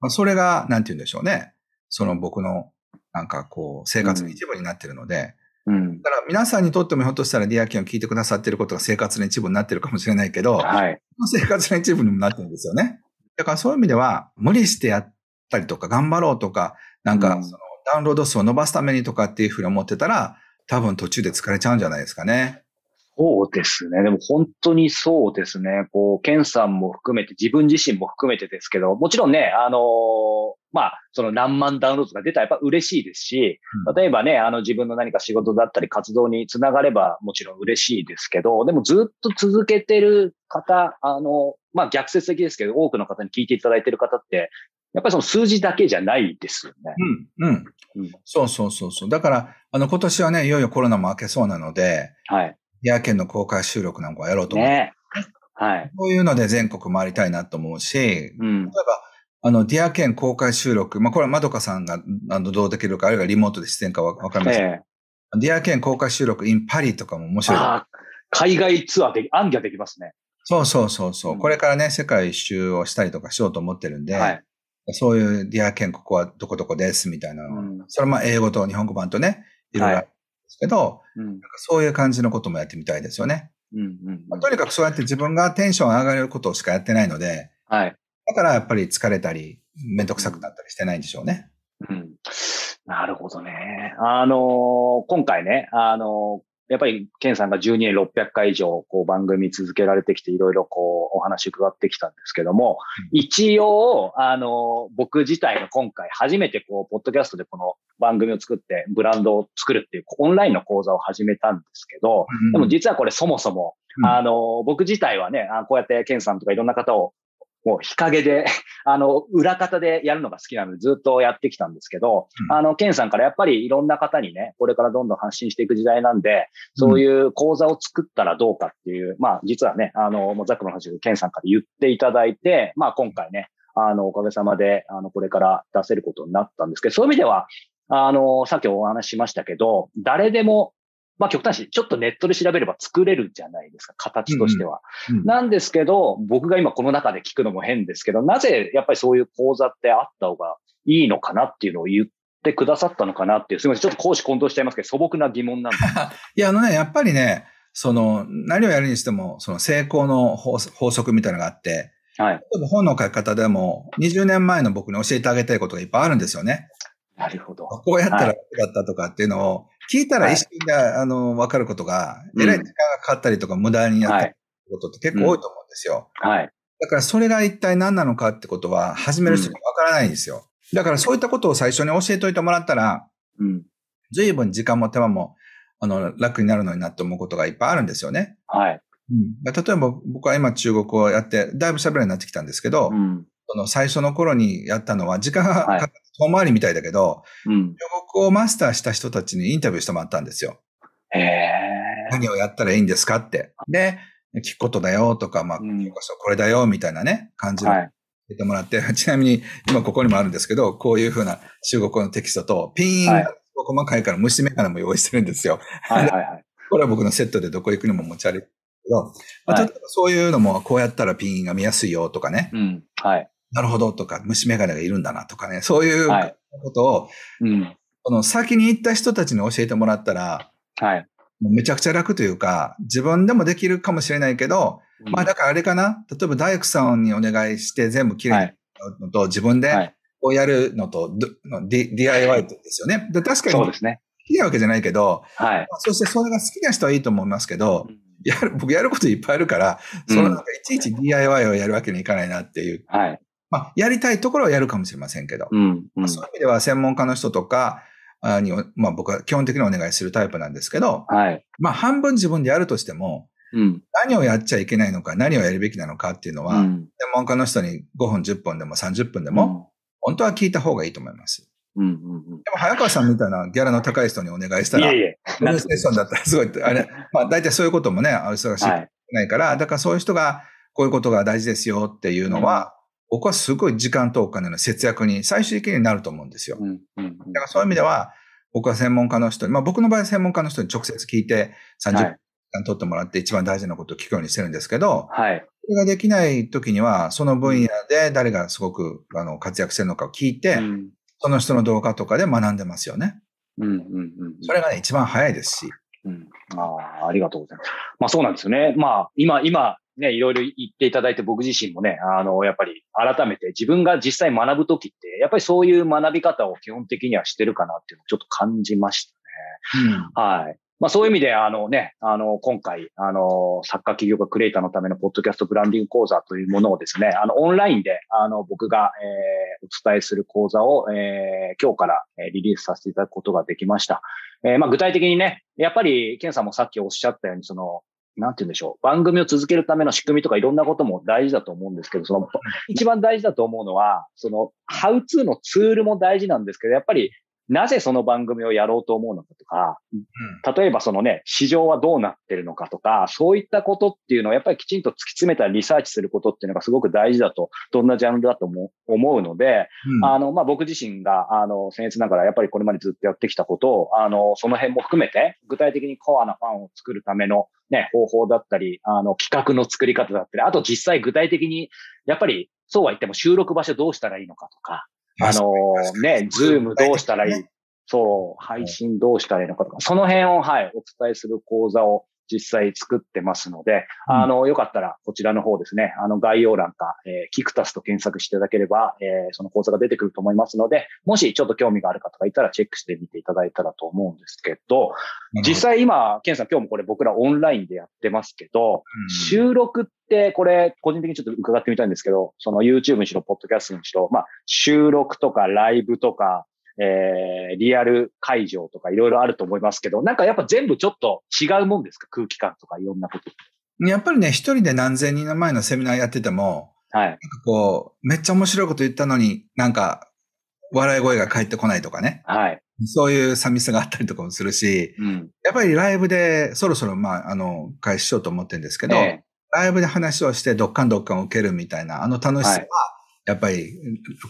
まあ、それが、なんて言うんでしょうね。その僕の、なんかこう、生活の一部になってるので、うん、だから皆さんにとってもひょっとしたらディアキンを聞いてくださってることが生活の一部になってるかもしれないけど、はい、生活の一部にもなってるんですよね。だからそういう意味では、無理してやったりとか、頑張ろうとか、なんかそのダウンロード数を伸ばすためにとかっていうふうに思ってたら、多分途中で疲れちゃうんじゃないですかね。そうですね。でも本当にそうですね。こう、ケンさんも含めて、自分自身も含めてですけど、もちろんね、あのー、まあ、その何万ダウンロードが出たらやっぱ嬉しいですし、例えばね、あの自分の何か仕事だったり活動につながればもちろん嬉しいですけど、でもずっと続けてる方、あの、まあ逆説的ですけど、多くの方に聞いていただいてる方って、やっぱりその数字だけじゃないですよね。うん、うん。うん、そうそうそうそう。だから、あの、今年はね、いよいよコロナも明けそうなので、はい。ィア県の公開収録なんかをやろうと思う。ね。はい。こういうので全国回りたいなと思うし、うん、例えば、あの、ディア県公開収録、まあ、これはまどかさんが、あの、どうできるか、あるいはリモートで出演かわかりません、ディア県公開収録 in パリとかも面白い。あ海外ツアーで、ギャできますね。そうそうそうそう、うん、これからね、世界一周をしたりとかしようと思ってるんで、はい、そういうディア県ここはどこどこですみたいなの、うん、それはまあ英語と日本語版とね、いろいろですけど、うん、なんかそういう感じのこともやってみたいですよね。うんうんまとにかくそうやって自分がテンション上がることしかやってないので、はい、だからやっぱり疲れたり、めんどくさくなったりしてないんでしょうね。うん、なるほどね。あのー、今回ね、あのー、やっぱり、ケンさんが12年600回以上、こう番組続けられてきて、いろいろこうお話伺ってきたんですけども、一応、あの、僕自体が今回初めてこう、ポッドキャストでこの番組を作って、ブランドを作るっていうオンラインの講座を始めたんですけど、でも実はこれそもそも、あの、僕自体はね、こうやってケンさんとかいろんな方をもう日陰で (laughs) あの、裏方でやるのが好きなのでずっとやってきたんですけど、うん、あの、ケンさんからやっぱりいろんな方にね、これからどんどん発信していく時代なんで、そういう講座を作ったらどうかっていう、うん、まあ、実はね、あの、もうザクの話でケンさんから言っていただいて、まあ、今回ね、あの、おかげさまで、あの、これから出せることになったんですけど、そういう意味では、あの、さっきお話ししましたけど、誰でもまあ極端にちょっとネットで調べれば作れるじゃないですか、形としては。うんうん、なんですけど、僕が今この中で聞くのも変ですけど、なぜやっぱりそういう講座ってあった方がいいのかなっていうのを言ってくださったのかなっていう、すみません、ちょっと講師混同しちゃいますけど、素朴な疑問なんです。(laughs) いや、あのね、やっぱりね、その、何をやるにしても、その成功の法則みたいなのがあって、はい。本の書き方でも、20年前の僕に教えてあげたいことがいっぱいあるんですよね。なるほど。こうやったらよかったとかっていうのを、はい聞いたら意識があの、わかることが、えらい時間がかかったりとか、無駄になったりことって結構多いと思うんですよ。はい。だからそれが一体何なのかってことは、始める人もわからないんですよ。だからそういったことを最初に教えておいてもらったら、うん。随分時間も手間も、あの、楽になるのになって思うことがいっぱいあるんですよね。はい。うん、例えば僕は今中国語をやって、だいぶ喋るようになってきたんですけど、うん、その最初の頃にやったのは、時間がかかって遠回りみたいだけど、はいうん、予告をマスターした人たちにインタビューしてもらったんですよ。へ何をやったらいいんですかって。で、聞くことだよとか、まあ、これだよみたいなね、感じではってもらって、(laughs) ちなみに今ここにもあるんですけど、こういうふうな中国語のテキストと、ピーン、はい、細かいから虫眼鏡も用意してるんですよ。はいはいはい、(laughs) これは僕のセットでどこ行くにも持ち歩くけまあ、例えばそういうのもこうやったらピンが見やすいよとかね。うん、はい。なるほどとか、虫眼鏡がいるんだなとかね、そういうことを、はい、うん、この先に行った人たちに教えてもらったら、はい、めちゃくちゃ楽というか、自分でもできるかもしれないけど、うん、まあだからあれかな、例えば大工さんにお願いして全部きれいにのと、はい、自分でこうやるのと、はい、D、DIY ですよね。で確かに、そうですね。好きなわけじゃないけど、はい、そしてそれが好きな人はいいと思いますけど、うん、やる僕やることいっぱいあるから、うん、そのなんかいちいち DIY をやるわけにいかないなっていう。はいまあ、やりたいところはやるかもしれませんけど、うんうん、まあ、そういう意味では専門家の人とかに、まあ、僕は基本的にお願いするタイプなんですけど、はい、まあ、半分自分でやるとしても、うん、何をやっちゃいけないのか、何をやるべきなのかっていうのは、うん、専門家の人に5分、10分でも30分でも、本当は聞いた方がいいと思います。うんうんうん、でも早川さんみたいなギャラの高い人にお願いしたら、いやいスルセッションだったらすごい、あれ、まあ大体そういうこともね、忙しくないから、はい、だからそういう人がこういうことが大事ですよっていうのは、僕はすごい時間とお金の節約に最終的になると思うんですよ。だからそういう意味では、僕は専門家の人に、まあ僕の場合専門家の人に直接聞いて30分間取ってもらって一番大事なことを聞くようにしてるんですけど、はい。それができない時には、その分野で誰がすごくあの活躍してるのかを聞いて、うん、その人の動画とかで学んでますよね。うんうんうん、うん。それがね、一番早いですし。うん。ああ、ありがとうございます。まあそうなんですよね。まあ今、今、ね、いろいろ言っていただいて、僕自身もね、あの、やっぱり改めて自分が実際学ぶときって、やっぱりそういう学び方を基本的にはしてるかなっていうのをちょっと感じましたね。はい。まあそういう意味で、あのね、あの、今回、あの、作家企業家クレイターのためのポッドキャストブランディング講座というものをですね、あの、オンラインで、あの、僕が、えー、お伝えする講座を、えー、今日から、えー、リリースさせていただくことができました。えー、まあ具体的にね、やっぱり、ケンさんもさっきおっしゃったように、その、なんて言うんでしょう、番組を続けるための仕組みとかいろんなことも大事だと思うんですけど、その、一番大事だと思うのは、その、ハウツーのツールも大事なんですけど、やっぱりなぜその番組をやろうと思うのかとか、例えばそのね、市場はどうなってるのかとか、そういったことっていうのをやっぱりきちんと突き詰めたリサーチすることっていうのがすごく大事だと、どんなジャンルだと思うので、うん、あの、まあ、僕自身が、あの、僭越ながらやっぱりこれまでずっとやってきたことを、あの、その辺も含めて、具体的にコアなファンを作るためのね、方法だったり、あの、企画の作り方だったり、あと実際具体的に、やっぱりそうは言っても収録場所どうしたらいいのかとか、あの、ね、ズームどうしたらいい、そう、配信どうしたらいいのかとか、その辺を、はい、お伝えする講座を実際作ってますので、うん、あの、よかったらこちらの方ですね、あの概要欄か、えー、キクタスと検索していただければ、えー、その講座が出てくると思いますので、もしちょっと興味がある方がいたらチェックしてみていただいたらと思うんですけど、実際今、ケンさん今日もこれ僕らオンラインでやってますけど、うん、収録ってこれ個人的にちょっと伺ってみたいんですけど、その YouTube にしろ、Podcast にしろ、まあ収録とかライブとか、えー、リアル会場とかいろいろあると思いますけど、なんかやっぱ全部ちょっと違うもんですか空気感とかいろんなこと。やっぱりね、一人で何千人の前のセミナーやってても、はい。なんかこう、めっちゃ面白いこと言ったのに、なんか、笑い声が返ってこないとかね。はい。そういう寂しさがあったりとかもするし、うん、やっぱりライブでそろそろ、まあ、あの、開始しようと思ってるんですけど、えライブで話をして、どっかんどっかん受けるみたいな、あの楽しさは、やっぱり、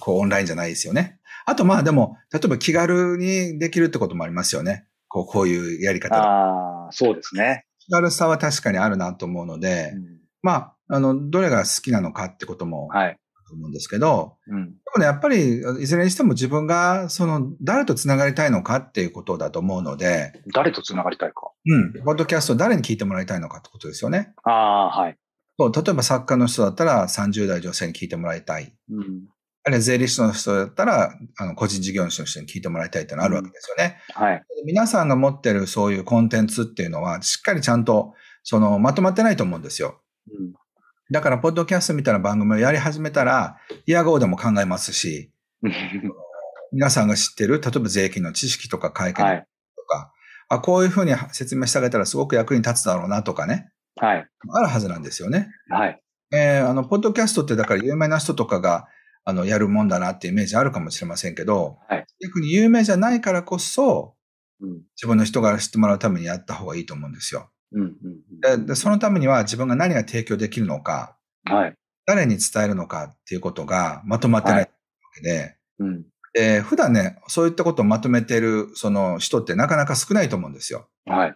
こう、オンラインじゃないですよね。あとまあでも、例えば気軽にできるってこともありますよね。こうこういうやり方。ああ、そうですね。気軽さは確かにあるなと思うので、うん、まあ、あの、どれが好きなのかってことも、はい。思うんですけど、うん、でもね、やっぱり、いずれにしても自分が、その、誰と繋がりたいのかっていうことだと思うので。誰と繋がりたいか。うん。ポッドキャストを誰に聞いてもらいたいのかってことですよね。ああ、はい。そう、例えば作家の人だったら30代女性に聞いてもらいたい。うん。あるいは税理士の人だったら、あの個人事業主の人に聞いてもらいたいっていうのあるわけですよね。うん、はい。皆さんが持ってるそういうコンテンツっていうのは、しっかりちゃんと、その、まとまってないと思うんですよ。うん。だから、ポッドキャストみたいな番組をやり始めたら、イヤゴーでも考えますし、(laughs) 皆さんが知ってる、例えば税金の知識とか会計とか、はい、あ、こういうふうに説明してあげたらすごく役に立つだろうなとかね。はい。あるはずなんですよね。はい。えー、あの、ポッドキャストってだから有名な人とかが、あの、やるもんだなっていうイメージあるかもしれませんけど、はい、逆に有名じゃないからこそ、うん、自分の人から知ってもらうためにやった方がいいと思うんですよ。うんうんうん、でそのためには自分が何が提供できるのか、はい、誰に伝えるのかっていうことがまとまってないわけで、はいうん、普段ね、そういったことをまとめてるその人ってなかなか少ないと思うんですよ。はい、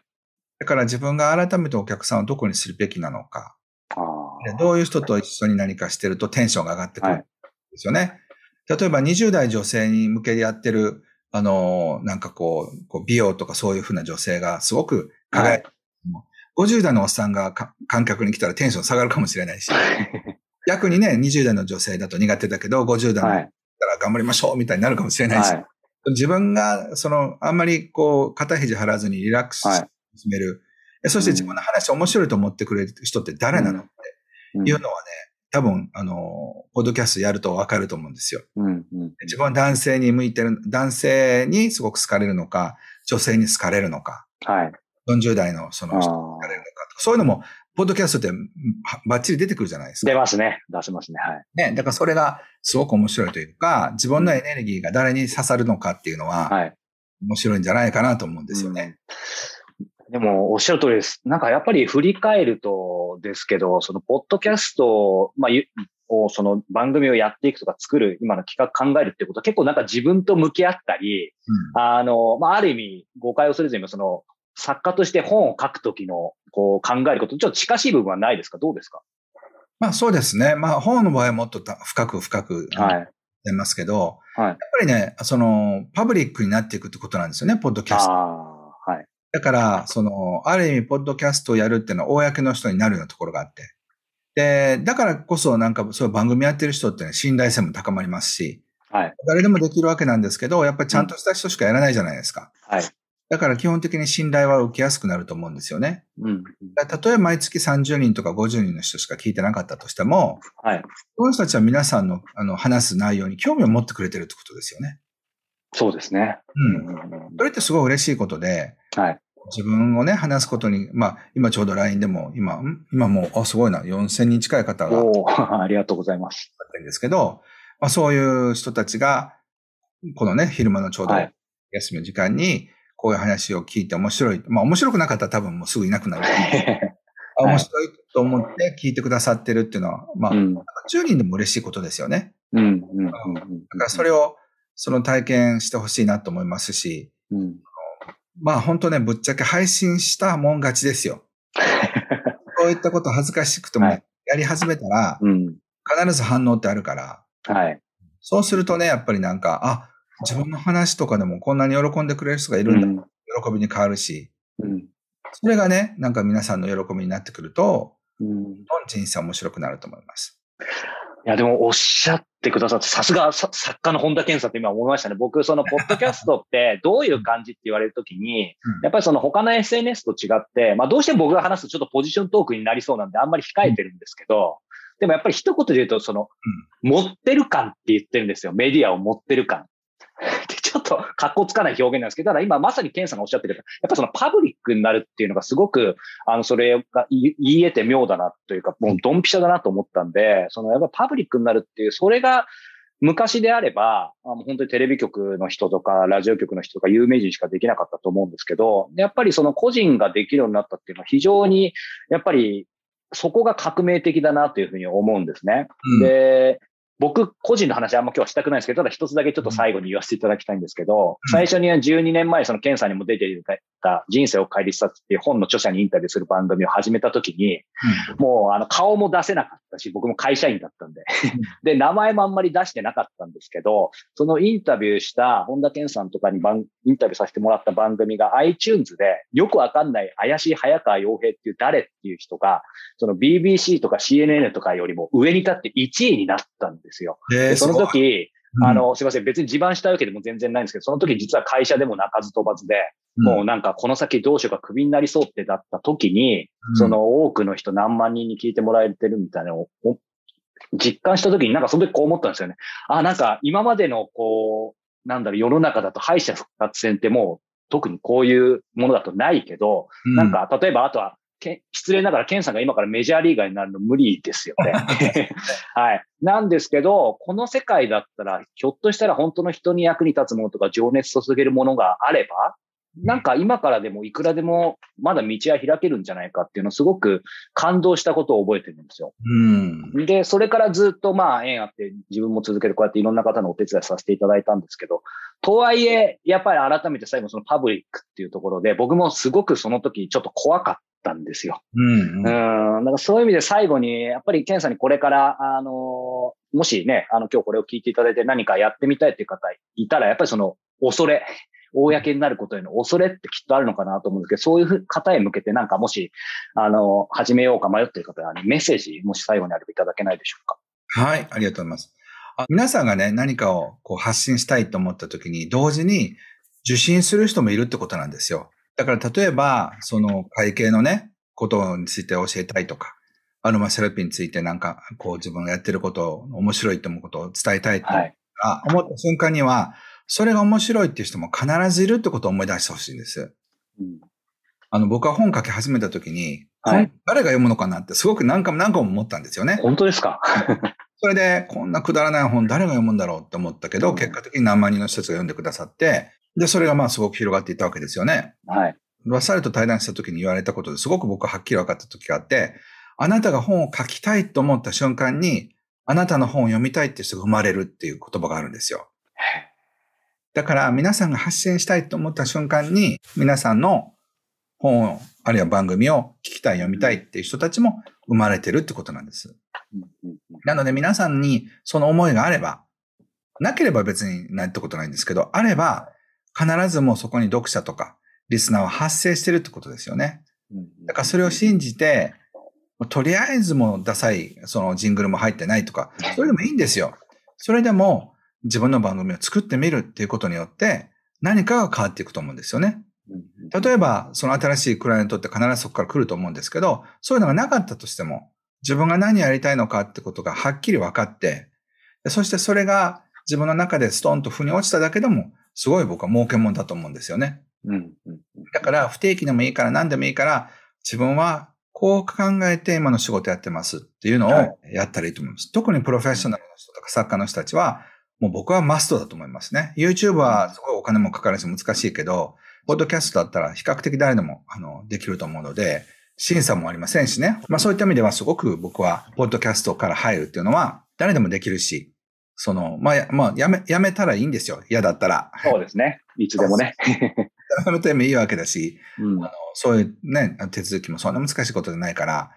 だから自分が改めてお客さんをどこにするべきなのか、あどういう人と一緒に何かしてるとテンションが上がってくる、はい、ですよね。例えば20代女性に向けてやってる、あの、なんかこう、こう美容とかそういうふうな女性がすごく輝いて、はい、50代のおっさんが観客に来たらテンション下がるかもしれないし、(laughs) 逆にね、20代の女性だと苦手だけど、50代だったら頑張りましょうみたいになるかもしれないし、はい、自分が、その、あんまりこう、肩肘張らずにリラックスして進める、はい、そして自分の話面白いと思ってくれる人って誰なのっていうのはね、多分、あの、ポッドキャストやるとわかると思うんですよ。うんうん、自分は男性に向いてる、男性にすごく好かれるのか、女性に好かれるのか、はい、40代のその人に好かれるのかそういうのも、ポッドキャストってバッチリ出てくるじゃないですか。出ますね。出しますね。はい。ね、だからそれがすごく面白いというか、自分のエネルギーが誰に刺さるのかっていうのは、はい、面白いんじゃないかなと思うんですよね。うんでも、おっしゃる通りです。なんかやっぱり振り返るとですけど、その、ポッドキャスト、まあ、を、その番組をやっていくとか作る、今の企画考えるってことは結構なんか自分と向き合ったり、うん、あの、まあ、ある意味誤解をするずにその作家として本を書くときのこう考えること、ちょっと近しい部分はないですかどうですかまあそうですね。まあ本の場合はもっと深く深く、はい。やますけど、はい、やっぱりね、そのパブリックになっていくってことなんですよね、ポッドキャスト。だから、その、ある意味、ポッドキャストをやるっていうのは、公の人になるようなところがあって。で、だからこそ、なんか、そういう番組やってる人って、ね、信頼性も高まりますし、はい。誰でもできるわけなんですけど、やっぱりちゃんとした人しかやらないじゃないですか。うん、はい。だから基本的に信頼は受けやすくなると思うんですよね。うん。だたとえ毎月30人とか50人の人しか聞いてなかったとしても、はい。この人たちは皆さんのあの話す内容に興味を持ってくれてるってことですよね。そうですね。うん。それってすごい嬉しいことで、はい。自分をね、話すことに、まあ、今ちょうど LINE でも、今、今もう、あ、すごいな、4000人近い方が。お (laughs) ありがとうございます。あったんですけど、まあ、そういう人たちが、このね、昼間のちょうど休みの時間に、こういう話を聞いて面白い。まあ、面白くなかったら多分もうすぐいなくなる。(laughs) あ面白いと思って聞いてくださってるっていうのは、まあ、うん、10人でも嬉しいことですよね。うん。うん、だからそれを、その体験してほしいなと思いますし、うんまあ本当ね、ぶっちゃけ配信したもん勝ちですよ。(laughs) そういったこと恥ずかしくても、はい、やり始めたら、うん、必ず反応ってあるから、はい、そうするとね、やっぱりなんか、あ、自分の話とかでもこんなに喜んでくれる人がいるんだ。うん、喜びに変わるし、うん、それがね、なんか皆さんの喜びになってくると、うん、どん人生面白くなると思います。いや、でもおっしゃってくださって、さすが作家の本田健さんって今思いましたね。僕、そのポッドキャストって (laughs) どういう感じって言われるときに、やっぱりその他の SNS と違って、まあどうしても僕が話すとちょっとポジショントークになりそうなんであんまり控えてるんですけど、でもやっぱり一言で言うと、その、持ってる感って言ってるんですよ。メディアを持ってる感。ちょっと格好つかない表現なんですけど、ただ今まさにケンさんがおっしゃってる、やっぱそのパブリックになるっていうのがすごく、あの、それが言い得て妙だなというか、もうドンピシャだなと思ったんで、そのやっぱパブリックになるっていう、それが、昔であれば、あの本当にテレビ局の人とか、ラジオ局の人とか、有名人しかできなかったと思うんですけど、やっぱりその個人ができるようになったっていうのは非常に、やっぱりそこが革命的だなというふうに思うんですね。うん、で、僕個人の話あんま今日はしたくないんですけど、ただ一つだけちょっと最後に言わせていただきたいんですけど、うん、最初には12年前、そのケンさんにも出ていただいた人生をえりさっていう本の著者にインタビューする番組を始めた時に、うん、もうあの顔も出せなかったし、僕も会社員だったんで (laughs) で、名前もあんまり出してなかったんですけど、そのインタビューした本田健さんとかに番インタビューさせてもらった番組が iTunes でよくわかんない怪しい早川洋平っていう誰っていう人が、その BBC とか CNN とかよりも上に立って1位になったんです。ですよ。でその時、あの、すいません。別に自慢したわけでも全然ないんですけど、その時実は会社でも泣かず飛ばずで、もうなんかこの先どうしようかクビになりそうってだった時に、うん、その多くの人何万人に聞いてもらえてるみたいなのを実感した時になんかその時こう思ったんですよね。あ、なんか今までのこう、なんだろう、世の中だと敗者復活戦ってもう特にこういうものだとないけど、うん、なんか例えばあとはけ失礼ながら、ケンさんが今からメジャーリーガーになるの無理ですよね。(laughs) はい。なんですけど、この世界だったら、ひょっとしたら本当の人に役に立つものとか、情熱注げるものがあれば、なんか今からでもいくらでもまだ道は開けるんじゃないかっていうのをすごく感動したことを覚えてるんですよ。うん、で、それからずっとまあ縁あって自分も続けてこうやっていろんな方のお手伝いさせていただいたんですけど、とはいえ、やっぱり改めて最後そのパブリックっていうところで僕もすごくその時ちょっと怖かった。んですよ、うんうん、うんかそういう意味で最後に、やっぱりケンさんにこれから、あのもしね、あの今日これを聞いていただいて何かやってみたいっていう方いたら、やっぱりその恐れ、公になることへの恐れってきっとあるのかなと思うんですけど、そういう方へ向けてなんかもし、あの、始めようか迷っている方は、ね、メッセージ、もし最後にあればいただけないでしょうか。はい、ありがとうございます。あ皆さんがね、何かをこう発信したいと思った時に、同時に受信する人もいるってことなんですよ。だから例えば、その会計のね、ことについて教えたいとか、アロマセラピーについてなんか、こう自分がやってることを面白いと思うことを伝えたいとか、思った瞬間には、それが面白いっていう人も必ずいるってことを思い出してほしいんです。うん、あの、僕は本書き始めた時に、はい、誰が読むのかなってすごく何回も何回も思ったんですよね。本当ですか (laughs) それで、こんなくだらない本誰が読むんだろうって思ったけど、結果的に何万人の人たちが読んでくださって、で、それがまあすごく広がっていったわけですよね。はい。ワッサルと対談した時に言われたことですごく僕ははっきり分かった時があって、あなたが本を書きたいと思った瞬間に、あなたの本を読みたいって人が生まれるっていう言葉があるんですよ。だから皆さんが発信したいと思った瞬間に皆さんの本あるいは番組を聞きたい、読みたいっていう人たちも生まれてるってことなんです。なので皆さんにその思いがあれば、なければ別にないってことないんですけど、あれば必ずもうそこに読者とかリスナーは発生してるってことですよね。だからそれを信じて、とりあえずもうダサい、そのジングルも入ってないとか、それでもいいんですよ。それでも自分の番組を作ってみるっていうことによって、何かが変わっていくと思うんですよね。例えば、その新しいクライアントって必ずそこから来ると思うんですけど、そういうのがなかったとしても、自分が何やりたいのかってことがはっきり分かって、そしてそれが自分の中でストンと腑に落ちただけでも、すごい僕は儲けもんだと思うんですよね。だから不定期でもいいから何でもいいから自分はこう考えて今の仕事やってますっていうのをやったらいいと思います。特にプロフェッショナルの人とか作家の人たちはもう僕はマストだと思いますね。YouTube はすごいお金もかかるし難しいけど、ポッドキャストだったら比較的誰でもあのできると思うので、審査もありませんしね。まあそういった意味ではすごく僕は、ポッドキャストから入るっていうのは誰でもできるし、その、まあ、まあ、やめ、やめたらいいんですよ。嫌だったら。そうですね。いつでもね。やめてもいいわけだし、うん、あのそういうね、手続きもそんな難しいことじゃないから、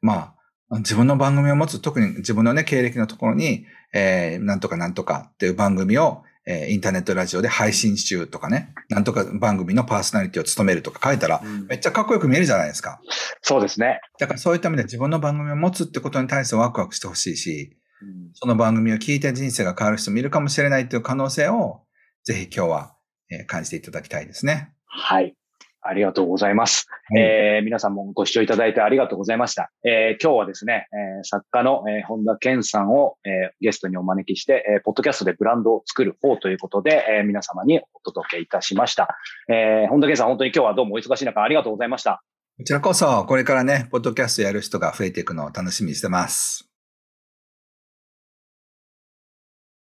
まあ、自分の番組を持つ、特に自分のね、経歴のところに、えー、なんとかなんとかっていう番組を、えー、インターネットラジオで配信中とかね、なんとか番組のパーソナリティを務めるとか書いたら、うん、めっちゃかっこよく見えるじゃないですか。そうですね。だからそういった意味で自分の番組を持つってことに対してワクワクしてほしいし、うん、その番組を聞いて人生が変わる人もいるかもしれないという可能性を、ぜひ今日は、えー、感じていただきたいですね。はい。ありがとうございます。えー、皆さんもご視聴いただいてありがとうございました。えー、今日はですね、えー、作家の、えー、本田健さんを、えー、ゲストにお招きして、えー、ポッドキャストでブランドを作る方ということで、えー、皆様にお届けいたしました。えー、本田健さん、本当に今日はどうもお忙しい中ありがとうございました。こちらこそ、これからね、ポッドキャストやる人が増えていくのを楽しみにしてます。